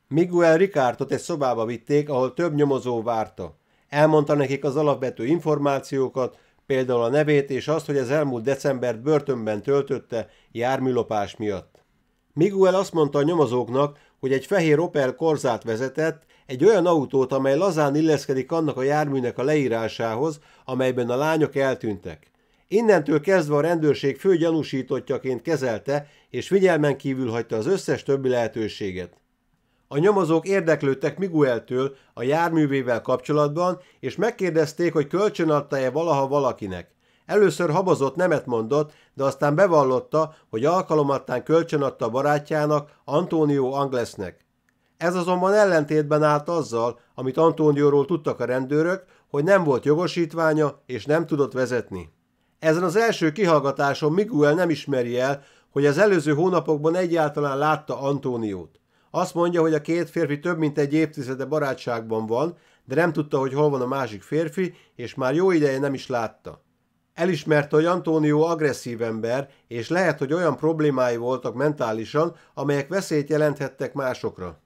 Miguel Ricardot egy szobába vitték, ahol több nyomozó várta. Elmondta nekik az alapvető információkat, például a nevét és azt, hogy az elmúlt december börtönben töltötte járműlopás miatt. Miguel azt mondta a nyomozóknak, hogy egy fehér Opel korzát vezetett, egy olyan autót, amely lazán illeszkedik annak a járműnek a leírásához, amelyben a lányok eltűntek. Innentől kezdve a rendőrség fő gyanúsítottjaként kezelte, és figyelmen kívül hagyta az összes többi lehetőséget. A nyomozók érdeklődtek Migueltől a járművével kapcsolatban, és megkérdezték, hogy kölcsönadta-e valaha valakinek. Először habozott nemet mondott, de aztán bevallotta, hogy alkalomattán kölcsönadta barátjának, Antonio Anglesnek. Ez azonban ellentétben állt azzal, amit Antonióról tudtak a rendőrök, hogy nem volt jogosítványa és nem tudott vezetni. Ezen az első kihallgatáson Miguel nem ismeri el, hogy az előző hónapokban egyáltalán látta Antóniót. Azt mondja, hogy a két férfi több mint egy évtizede barátságban van, de nem tudta, hogy hol van a másik férfi, és már jó ideje nem is látta. Elismerte, hogy Antonio agresszív ember, és lehet, hogy olyan problémái voltak mentálisan, amelyek veszélyt jelenthettek másokra.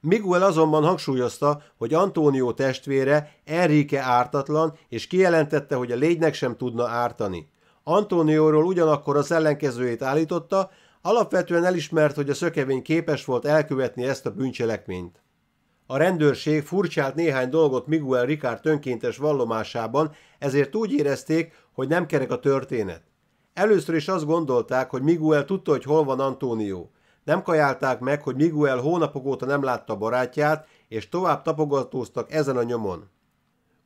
Miguel azonban hangsúlyozta, hogy Antonio testvére Enrique ártatlan, és kijelentette, hogy a légynek sem tudna ártani. Antonióról ugyanakkor az ellenkezőjét állította, Alapvetően elismert, hogy a szökevény képes volt elkövetni ezt a bűncselekményt. A rendőrség furcsált néhány dolgot Miguel Ricard önkéntes vallomásában, ezért úgy érezték, hogy nem kerek a történet. Először is azt gondolták, hogy Miguel tudta, hogy hol van Antonio. Nem kajálták meg, hogy Miguel hónapok óta nem látta barátját, és tovább tapogatóztak ezen a nyomon.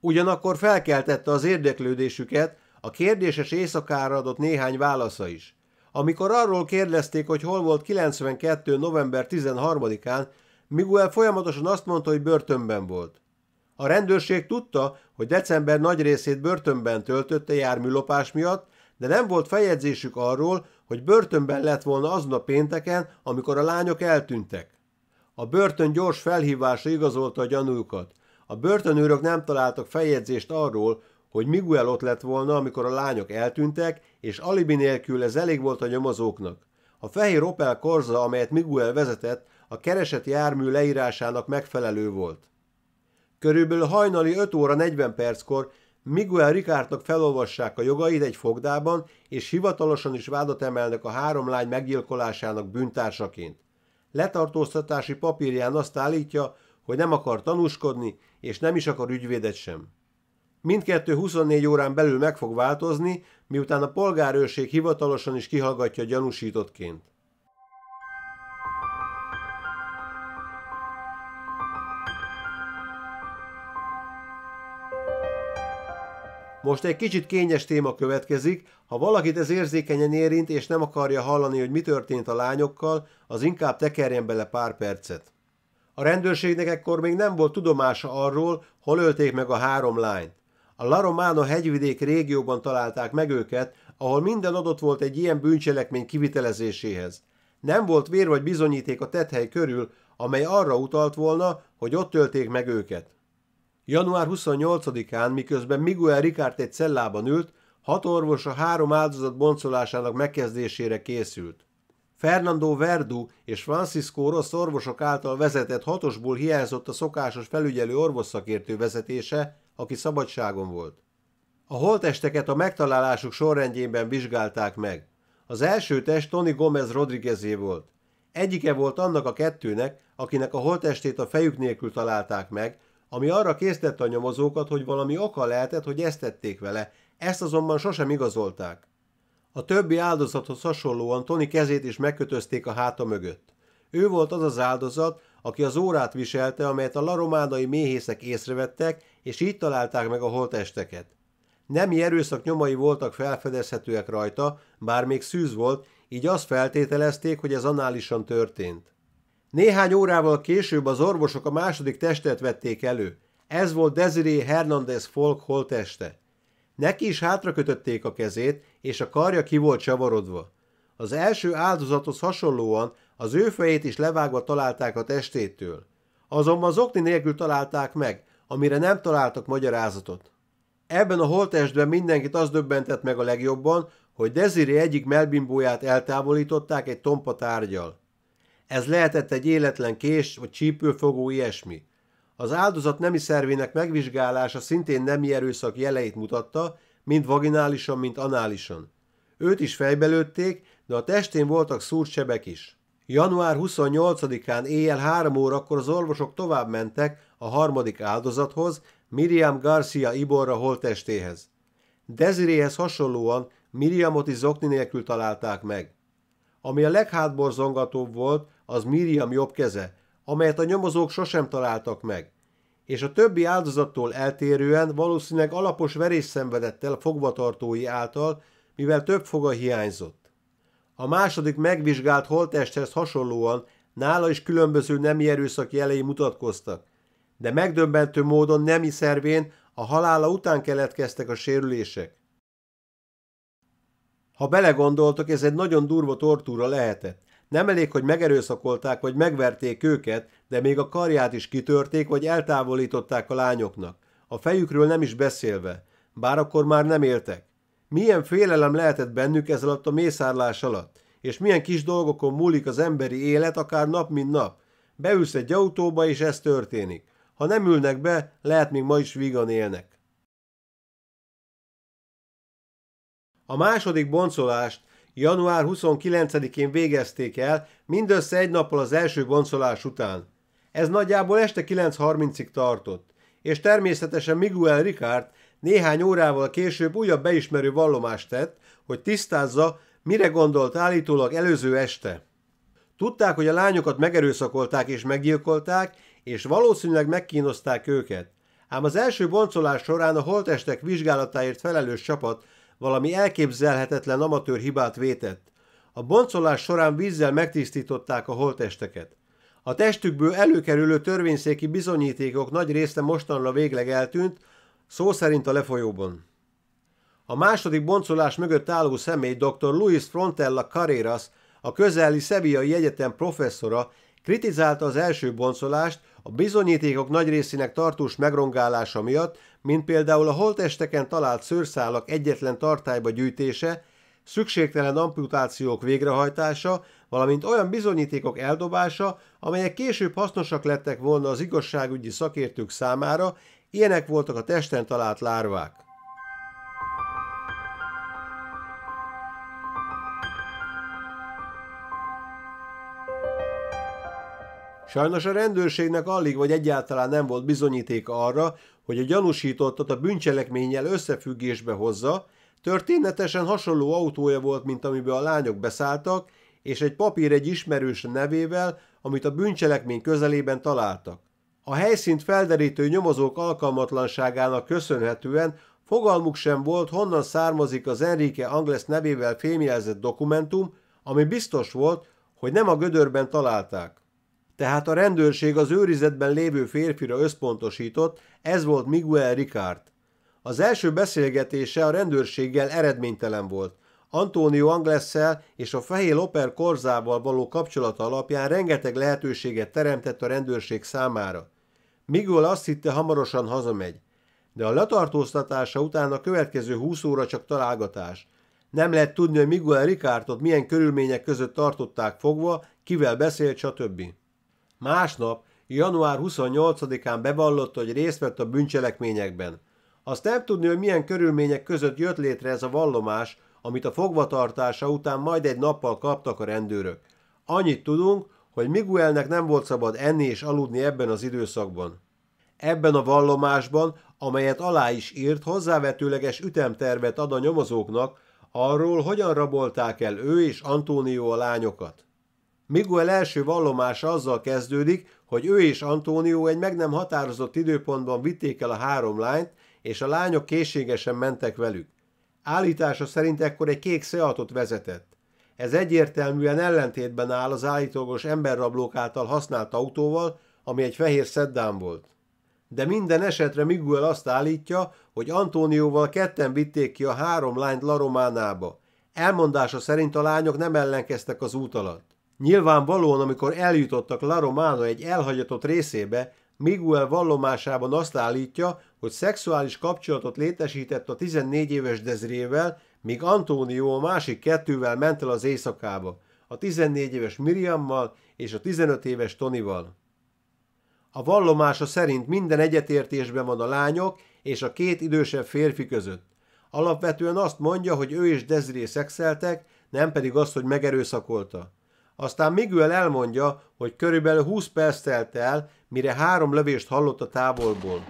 Ugyanakkor felkeltette az érdeklődésüket, a kérdéses éjszakára adott néhány válasza is. Amikor arról kérdezték, hogy hol volt 92. november 13-án, Miguel folyamatosan azt mondta, hogy börtönben volt. A rendőrség tudta, hogy december nagy részét börtönben töltötte járműlopás miatt, de nem volt feljegyzésük arról, hogy börtönben lett volna azon a pénteken, amikor a lányok eltűntek. A börtön gyors felhívása igazolta a gyanúkat. A börtönőrök nem találtak feljegyzést arról, hogy Miguel ott lett volna, amikor a lányok eltűntek, és alibi nélkül ez elég volt a nyomozóknak. A fehér Opel Corza, amelyet Miguel vezetett, a keresett jármű leírásának megfelelő volt. Körülbelül hajnali 5 óra 40 perckor Miguel Ricardnak felolvassák a jogait egy fogdában, és hivatalosan is vádat emelnek a három lány meggyilkolásának bűntársaként. Letartóztatási papírján azt állítja, hogy nem akar tanúskodni, és nem is akar ügyvédet sem. Mindkettő 24 órán belül meg fog változni, miután a polgárőrség hivatalosan is kihallgatja gyanúsítottként. Most egy kicsit kényes téma következik, ha valakit ez érzékenyen érint és nem akarja hallani, hogy mi történt a lányokkal, az inkább tekerjen bele pár percet. A rendőrségnek ekkor még nem volt tudomása arról, hol ölték meg a három lányt. A La Romana hegyvidék régióban találták meg őket, ahol minden adott volt egy ilyen bűncselekmény kivitelezéséhez. Nem volt vér vagy bizonyíték a tethely körül, amely arra utalt volna, hogy ott ölték meg őket. Január 28-án, miközben Miguel Ricard egy cellában ült, hat orvos a három áldozat boncolásának megkezdésére készült. Fernando Verdu és Francisco rossz orvosok által vezetett hatosból hiányzott a szokásos felügyelő orvosszakértő vezetése, aki szabadságon volt. A holtesteket a megtalálásuk sorrendjében vizsgálták meg. Az első test Tony Gomez Rodriguezé volt. Egyike volt annak a kettőnek, akinek a holtestét a fejük nélkül találták meg, ami arra késztette a nyomozókat, hogy valami oka lehetett, hogy ezt tették vele, ezt azonban sosem igazolták. A többi áldozathoz hasonlóan Tony kezét is megkötözték a háta mögött. Ő volt az az áldozat, aki az órát viselte, amelyet a laromádai méhészek észrevettek, és így találták meg a holtesteket. Nem erőszak nyomai voltak felfedezhetőek rajta, bár még szűz volt, így azt feltételezték, hogy ez análisan történt. Néhány órával később az orvosok a második testet vették elő. Ez volt Desiree Hernández Folk holteste. Neki is hátrakötötték a kezét, és a karja ki volt csavarodva. Az első áldozathoz hasonlóan az ő fejét is levágva találták a testétől. Azonban okni nélkül találták meg, amire nem találtak magyarázatot. Ebben a holtestben mindenkit az döbbentett meg a legjobban, hogy Desiree egyik melbimbóját eltávolították egy tompa tárgyal. Ez lehetett egy életlen kés vagy csípőfogó ilyesmi. Az áldozat nemi szervének megvizsgálása szintén nemi erőszak jeleit mutatta, mind vaginálisan, mind análisan. Őt is fejbelőtték, de a testén voltak szúrt sebek is. Január 28-án éjjel 3 órakor az orvosok tovább mentek a harmadik áldozathoz, Miriam Garcia Iborra holtestéhez. Desiréhez hasonlóan Miriamot is zokni nélkül találták meg. Ami a leghátborzongatóbb volt, az Miriam jobb keze, amelyet a nyomozók sosem találtak meg, és a többi áldozattól eltérően valószínűleg alapos verés szenvedett el fogvatartói által, mivel több foga hiányzott. A második megvizsgált holtesthez hasonlóan nála is különböző nemi erőszak jelei mutatkoztak, de megdöbbentő módon nemi szervén a halála után keletkeztek a sérülések. Ha belegondoltok, ez egy nagyon durva tortúra lehetett. Nem elég, hogy megerőszakolták vagy megverték őket, de még a karját is kitörték vagy eltávolították a lányoknak, a fejükről nem is beszélve, bár akkor már nem éltek. Milyen félelem lehetett bennük ez alatt a mészárlás alatt? És milyen kis dolgokon múlik az emberi élet, akár nap mint nap? Beülsz egy autóba, és ez történik. Ha nem ülnek be, lehet még ma is vígan élnek. A második boncolást január 29-én végezték el, mindössze egy nappal az első boncolás után. Ez nagyjából este 9.30-ig tartott, és természetesen Miguel Ricard néhány órával később újabb beismerő vallomást tett, hogy tisztázza, mire gondolt állítólag előző este. Tudták, hogy a lányokat megerőszakolták és meggyilkolták, és valószínűleg megkínozták őket. Ám az első boncolás során a holtestek vizsgálatáért felelős csapat valami elképzelhetetlen amatőr hibát vétett. A boncolás során vízzel megtisztították a holtesteket. A testükből előkerülő törvényszéki bizonyítékok nagy része mostanra végleg eltűnt, Szó szerint a lefolyóban. A második boncolás mögött álló személy dr. Luis Frontella Carreras, a közeli Szeviai Egyetem professzora kritizálta az első boncolást a bizonyítékok nagy részének tartós megrongálása miatt, mint például a holtesteken talált szőrszálak egyetlen tartályba gyűjtése, szükségtelen amputációk végrehajtása, valamint olyan bizonyítékok eldobása, amelyek később hasznosak lettek volna az igazságügyi szakértők számára, Ilyenek voltak a testen talált lárvák. Sajnos a rendőrségnek alig vagy egyáltalán nem volt bizonyíték arra, hogy a gyanúsítottat a bűncselekménnyel összefüggésbe hozza, történetesen hasonló autója volt, mint amiben a lányok beszálltak, és egy papír egy ismerős nevével, amit a bűncselekmény közelében találtak. A helyszínt felderítő nyomozók alkalmatlanságának köszönhetően fogalmuk sem volt, honnan származik az Enrique Angles nevével fémjelzett dokumentum, ami biztos volt, hogy nem a gödörben találták. Tehát a rendőrség az őrizetben lévő férfira összpontosított, ez volt Miguel Ricard. Az első beszélgetése a rendőrséggel eredménytelen volt. Antonio Anglessel és a fehér oper korzával való kapcsolata alapján rengeteg lehetőséget teremtett a rendőrség számára. Miguel azt hitte, hamarosan hazamegy, de a letartóztatása után a következő húsz óra csak találgatás. Nem lehet tudni, hogy Miguel Ricártot milyen körülmények között tartották fogva, kivel beszélt, stb. Másnap, január 28-án bevallotta, hogy részt vett a bűncselekményekben. Azt nem tudni, hogy milyen körülmények között jött létre ez a vallomás, amit a fogvatartása után majd egy nappal kaptak a rendőrök. Annyit tudunk, hogy Miguelnek nem volt szabad enni és aludni ebben az időszakban. Ebben a vallomásban, amelyet alá is írt, hozzávetőleges ütemtervet ad a nyomozóknak arról, hogyan rabolták el ő és Antónió a lányokat. Miguel első vallomása azzal kezdődik, hogy ő és Antónió egy meg nem határozott időpontban vitték el a három lányt, és a lányok készségesen mentek velük. Állítása szerint ekkor egy kék szeatot vezetett. Ez egyértelműen ellentétben áll az állítólagos emberrablók által használt autóval, ami egy fehér szeddán volt. De minden esetre Miguel azt állítja, hogy Antónióval ketten vitték ki a három lányt Larománába. Elmondása szerint a lányok nem ellenkeztek az út alatt. Nyilvánvalóan, amikor eljutottak Laromána egy elhagyatott részébe, Miguel vallomásában azt állítja, hogy szexuális kapcsolatot létesített a 14 éves Dezrével, míg Antónió a másik kettővel ment el az éjszakába, a 14 éves Miriammal és a 15 éves Tonival. A vallomása szerint minden egyetértésben van a lányok és a két idősebb férfi között. Alapvetően azt mondja, hogy ő és Desiree szexeltek, nem pedig azt, hogy megerőszakolta. Aztán Miguel elmondja, hogy körülbelül 20 perc telt el, mire három lövést hallott a távolból.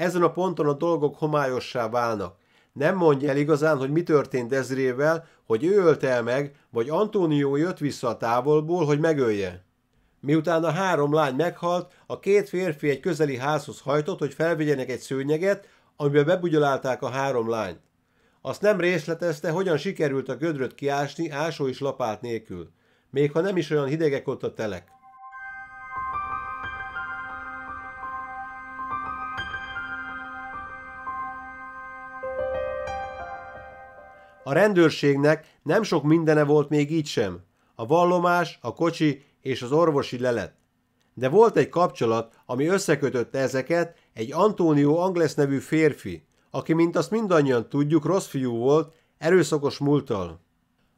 Ezen a ponton a dolgok homályossá válnak. Nem mondja el igazán, hogy mi történt Dezrével, hogy ő ölt el meg, vagy Antónió jött vissza a távolból, hogy megölje. Miután a három lány meghalt, a két férfi egy közeli házhoz hajtott, hogy felvigyenek egy szőnyeget, amiben bebugyolálták a három lányt. Azt nem részletezte, hogyan sikerült a gödröt kiásni ásó és lapát nélkül, még ha nem is olyan hidegek ott a telek. A rendőrségnek nem sok mindene volt még így sem. A vallomás, a kocsi és az orvosi lelet. De volt egy kapcsolat, ami összekötötte ezeket, egy Antonio Angles nevű férfi, aki, mint azt mindannyian tudjuk, rossz fiú volt, erőszakos múltal.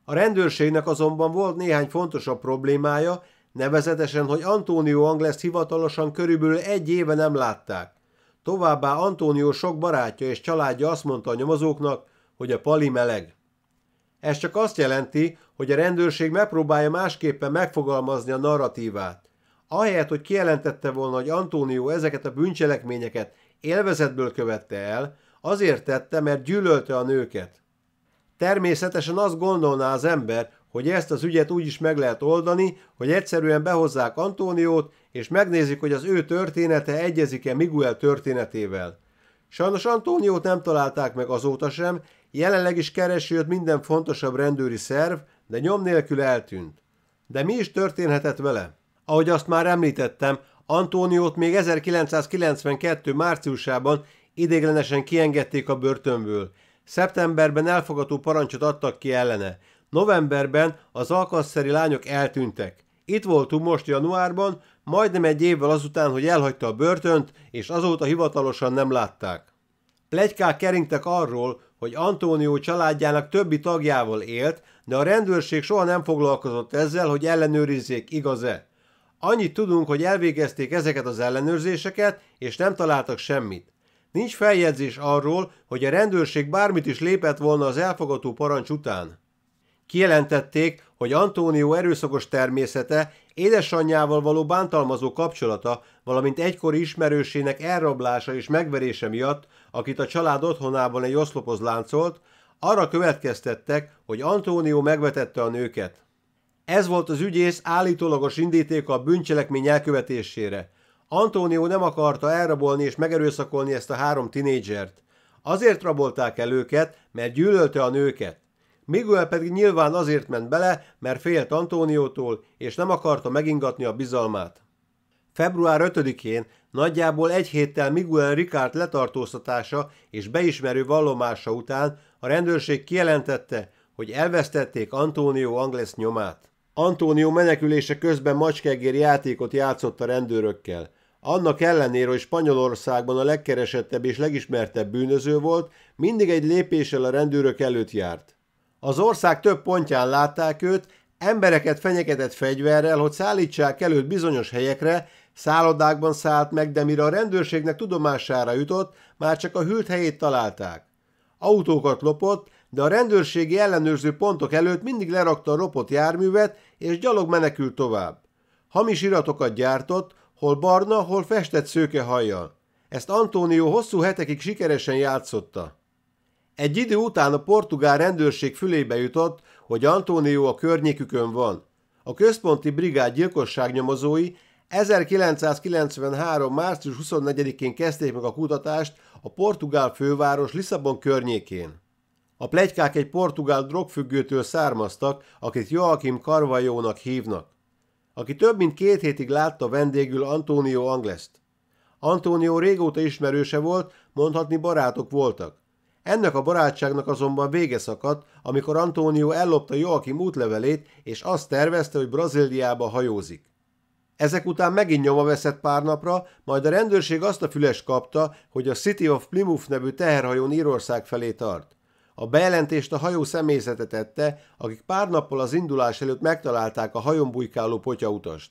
A rendőrségnek azonban volt néhány fontosabb problémája, nevezetesen, hogy Antonio Angles hivatalosan körülbelül egy éve nem látták. Továbbá Antonio sok barátja és családja azt mondta a nyomozóknak, hogy a pali meleg. Ez csak azt jelenti, hogy a rendőrség megpróbálja másképpen megfogalmazni a narratívát. Ahelyett, hogy kijelentette volna, hogy Antónió ezeket a bűncselekményeket élvezetből követte el, azért tette, mert gyűlölte a nőket. Természetesen azt gondolná az ember, hogy ezt az ügyet úgy is meg lehet oldani, hogy egyszerűen behozzák Antóniót, és megnézik, hogy az ő története egyezik-e Miguel történetével. Sajnos Antóniót nem találták meg azóta sem, Jelenleg is keresi őt minden fontosabb rendőri szerv, de nyom nélkül eltűnt. De mi is történhetett vele? Ahogy azt már említettem, Antóniót még 1992. márciusában idéglenesen kiengedték a börtönből. Szeptemberben elfogató parancsot adtak ki ellene. Novemberben az alkasszeri lányok eltűntek. Itt voltunk most januárban, majdnem egy évvel azután, hogy elhagyta a börtönt, és azóta hivatalosan nem látták. Plegykák keringtek arról, hogy Antónió családjának többi tagjával élt, de a rendőrség soha nem foglalkozott ezzel, hogy ellenőrizzék, igaz-e. Annyit tudunk, hogy elvégezték ezeket az ellenőrzéseket, és nem találtak semmit. Nincs feljegyzés arról, hogy a rendőrség bármit is lépett volna az elfogató parancs után. Kijelentették, hogy Antónió erőszakos természete, édesanyjával való bántalmazó kapcsolata, valamint egykori ismerősének elrablása és megverése miatt akit a család otthonában egy oszlopoz láncolt, arra következtettek, hogy Antónió megvetette a nőket. Ez volt az ügyész állítólagos indítéka a bűncselekmény elkövetésére. Antónió nem akarta elrabolni és megerőszakolni ezt a három tinédzsert. Azért rabolták el őket, mert gyűlölte a nőket. Miguel pedig nyilván azért ment bele, mert félt Antóniótól, és nem akarta megingatni a bizalmát. Február 5-én nagyjából egy héttel Miguel Ricard letartóztatása és beismerő vallomása után a rendőrség kijelentette, hogy elvesztették Antonio Angles nyomát. Antonio menekülése közben macskegér játékot játszott a rendőrökkel. Annak ellenére, hogy Spanyolországban a legkeresettebb és legismertebb bűnöző volt, mindig egy lépéssel a rendőrök előtt járt. Az ország több pontján látták őt, embereket fenyegetett fegyverrel, hogy szállítsák előtt bizonyos helyekre, Szállodákban szállt meg, de mire a rendőrségnek tudomására jutott, már csak a hűlt helyét találták. Autókat lopott, de a rendőrségi ellenőrző pontok előtt mindig lerakta a ropott járművet, és gyalog menekült tovább. Hamis iratokat gyártott, hol barna, hol festett szőke haja. Ezt Antónió hosszú hetekig sikeresen játszotta. Egy idő után a portugál rendőrség fülébe jutott, hogy Antónió a környékükön van. A központi brigád gyilkosságnyomozói 1993. március 24-én kezdték meg a kutatást a portugál főváros Lisszabon környékén. A plegykák egy portugál drogfüggőtől származtak, akit Joachim Carvajónak hívnak, aki több mint két hétig látta vendégül Antonio Angleszt. Antonio régóta ismerőse volt, mondhatni barátok voltak. Ennek a barátságnak azonban vége szakadt, amikor Antonio ellopta Joachim útlevelét, és azt tervezte, hogy Brazíliába hajózik. Ezek után megint nyoma veszett pár napra, majd a rendőrség azt a füles kapta, hogy a City of Plymouth nevű teherhajón Írország felé tart. A bejelentést a hajó személyzete tette, akik pár nappal az indulás előtt megtalálták a hajón bujkáló potyautast.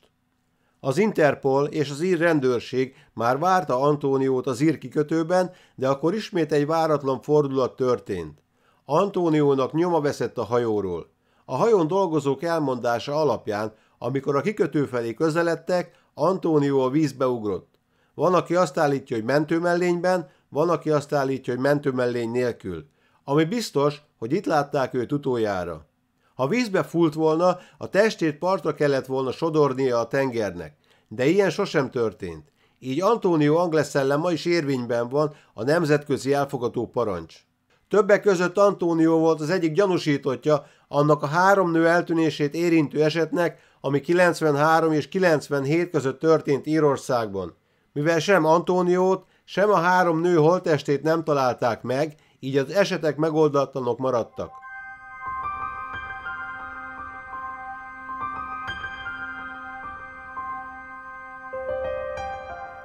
Az Interpol és az ír rendőrség már várta Antóniót az ír kikötőben, de akkor ismét egy váratlan fordulat történt. Antóniónak nyoma veszett a hajóról. A hajón dolgozók elmondása alapján amikor a kikötő felé közeledtek, Antónió a vízbe ugrott. Van, aki azt állítja, hogy mentőmellényben, van, aki azt állítja, hogy mentőmellény nélkül. Ami biztos, hogy itt látták őt utoljára. Ha vízbe fúlt volna, a testét partra kellett volna sodornia a tengernek. De ilyen sosem történt. Így Antonio Anglesz ellen ma is érvényben van a nemzetközi elfogató parancs. Többek között Antónió volt az egyik gyanúsítottja annak a három nő eltűnését érintő esetnek, ami 93 és 97 között történt Írországban. Mivel sem Antóniót, sem a három nő holtestét nem találták meg, így az esetek megoldatlanok maradtak.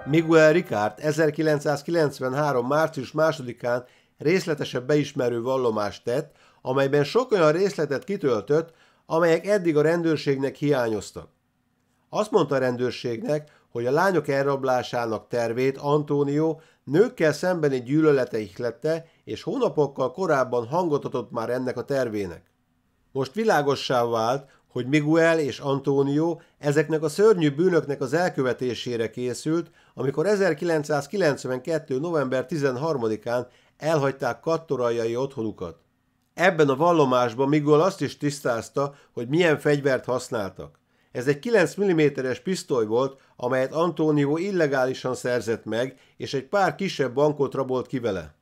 Miguel Ricard 1993. március 2-án részletesebb beismerő vallomást tett, amelyben sok olyan részletet kitöltött, amelyek eddig a rendőrségnek hiányoztak. Azt mondta a rendőrségnek, hogy a lányok elrablásának tervét Antónió nőkkel szembeni gyűlölete ihlette, és hónapokkal korábban hangot adott már ennek a tervének. Most világossá vált, hogy Miguel és Antónió ezeknek a szörnyű bűnöknek az elkövetésére készült, amikor 1992. november 13-án elhagyták kattorajai otthonukat. Ebben a vallomásban Miguel azt is tisztázta, hogy milyen fegyvert használtak. Ez egy 9 mm-es pisztoly volt, amelyet Antonio illegálisan szerzett meg, és egy pár kisebb bankot rabolt ki vele.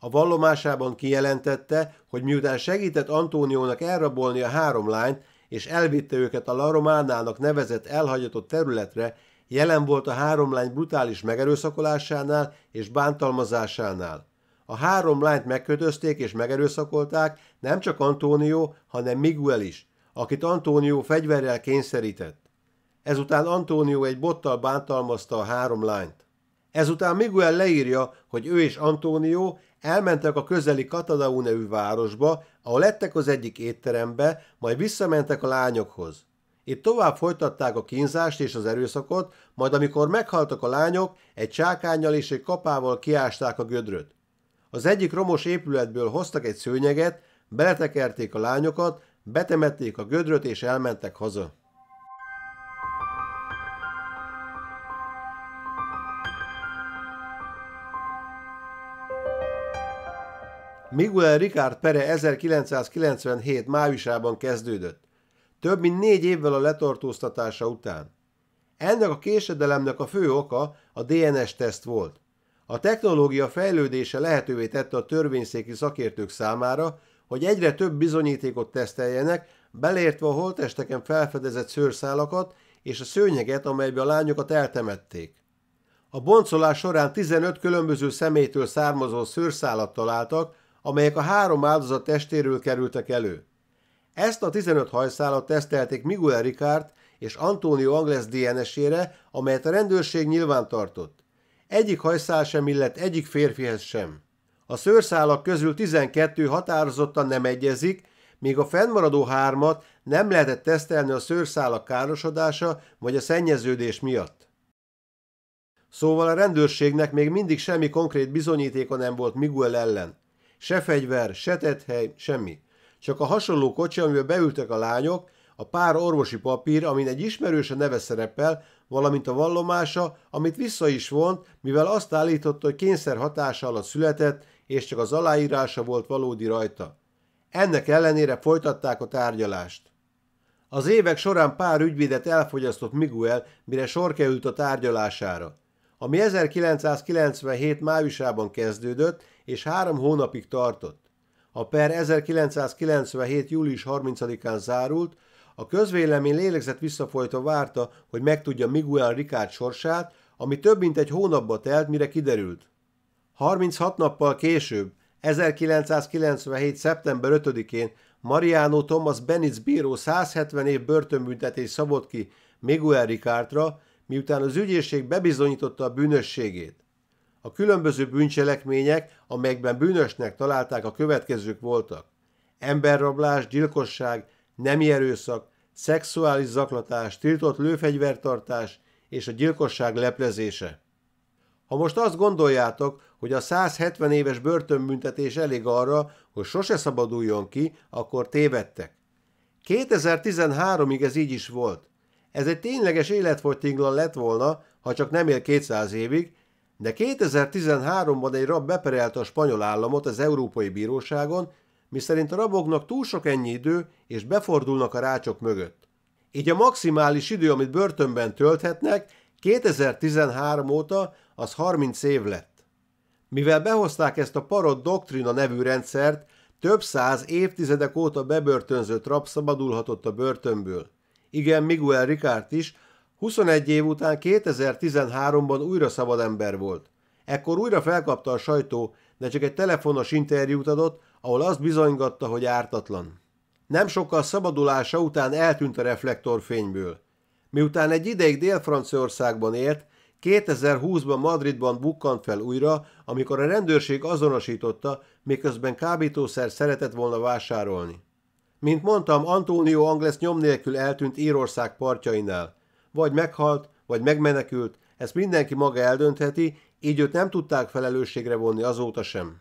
A vallomásában kijelentette, hogy miután segített Antóniónak elrabolni a három lányt, és elvitte őket a Larománának nevezett elhagyatott területre, jelen volt a három lány brutális megerőszakolásánál és bántalmazásánál. A három lányt megkötözték és megerőszakolták nem csak Antónió, hanem Miguel is, akit Antónió fegyverrel kényszerített. Ezután Antónió egy bottal bántalmazta a három lányt. Ezután Miguel leírja, hogy ő és Antónió elmentek a közeli Katadau nevű városba, ahol lettek az egyik étterembe, majd visszamentek a lányokhoz. Itt tovább folytatták a kínzást és az erőszakot, majd amikor meghaltak a lányok, egy csákányjal és egy kapával kiásták a gödröt. Az egyik romos épületből hoztak egy szőnyeget, beletekerték a lányokat, betemették a gödröt és elmentek haza. Miguel Ricard pere 1997 májusában kezdődött, több mint négy évvel a letartóztatása után. Ennek a késedelemnek a fő oka a DNS teszt volt. A technológia fejlődése lehetővé tette a törvényszéki szakértők számára, hogy egyre több bizonyítékot teszteljenek, belértve a holtesteken felfedezett szőrszálakat és a szőnyeget, amelybe a lányokat eltemették. A boncolás során 15 különböző szemétől származó szőrszálat találtak, amelyek a három áldozat testéről kerültek elő. Ezt a 15 hajszálat tesztelték Miguel Ricard és Antonio Angles DNS-ére, amelyet a rendőrség nyilván tartott. Egyik hajszál sem illet egyik férfihez sem. A szőrszálak közül 12 határozottan nem egyezik, míg a fennmaradó hármat nem lehetett tesztelni a szőrszálak károsodása vagy a szennyeződés miatt. Szóval a rendőrségnek még mindig semmi konkrét bizonyítéka nem volt Miguel ellen. Se fegyver, se tethely, semmi. Csak a hasonló kocsi, amivel beültek a lányok, a pár orvosi papír, amin egy ismerős a neve szerepel, valamint a vallomása, amit vissza is vont, mivel azt állította, hogy kényszer hatása alatt született, és csak az aláírása volt valódi rajta. Ennek ellenére folytatták a tárgyalást. Az évek során pár ügyvédet elfogyasztott Miguel, mire sor került a tárgyalására, ami 1997 májusában kezdődött, és három hónapig tartott. A per 1997. július 30-án zárult, a közvélemény lélegzett visszafolytva várta, hogy megtudja Miguel Ricard sorsát, ami több mint egy hónapba telt, mire kiderült. 36 nappal később, 1997. szeptember 5-én Mariano Thomas Benitz bíró 170 év börtönbüntetés szabott ki Miguel Ricardra, miután az ügyészség bebizonyította a bűnösségét. A különböző bűncselekmények, amelyekben bűnösnek találták a következők voltak. Emberrablás, gyilkosság, nemi erőszak, szexuális zaklatás, tiltott lőfegyvertartás és a gyilkosság leplezése. Ha most azt gondoljátok, hogy a 170 éves börtönbüntetés elég arra, hogy sose szabaduljon ki, akkor tévedtek. 2013-ig ez így is volt. Ez egy tényleges életfogytiglan lett volna, ha csak nem él 200 évig, de 2013-ban egy rab beperelte a spanyol államot az Európai Bíróságon, miszerint a raboknak túl sok ennyi idő, és befordulnak a rácsok mögött. Így a maximális idő, amit börtönben tölthetnek, 2013 óta az 30 év lett. Mivel behozták ezt a parod doktrina nevű rendszert, több száz évtizedek óta bebörtönzött rab szabadulhatott a börtönből. Igen, Miguel Ricard is 21 év után 2013-ban újra szabad ember volt. Ekkor újra felkapta a sajtó de csak egy telefonos interjút adott, ahol azt bizonygatta, hogy ártatlan. Nem sokkal szabadulása után eltűnt a reflektorfényből. Miután egy ideig Dél-Franciaországban élt, 2020-ban Madridban bukkant fel újra, amikor a rendőrség azonosította, miközben kábítószer szeretett volna vásárolni. Mint mondtam, Antonio Angles nyom nélkül eltűnt Írország partjainál. Vagy meghalt, vagy megmenekült, ezt mindenki maga eldöntheti, így őt nem tudták felelősségre vonni azóta sem.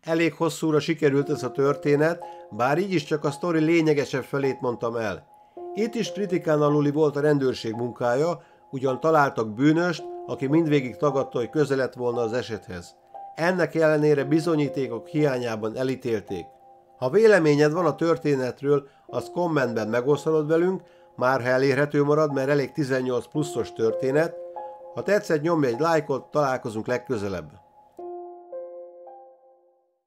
Elég hosszúra sikerült ez a történet, bár így is csak a sztori lényegesebb felét mondtam el. Itt is kritikán aluli volt a rendőrség munkája, ugyan találtak bűnöst, aki mindvégig tagadta, hogy közelett volna az esethez. Ennek ellenére bizonyítékok hiányában elítélték. Ha véleményed van a történetről, az kommentben megoszthatod velünk, már ha elérhető marad, mert elég 18 pluszos történet, ha tetszett, nyomj egy lájkot, találkozunk legközelebb.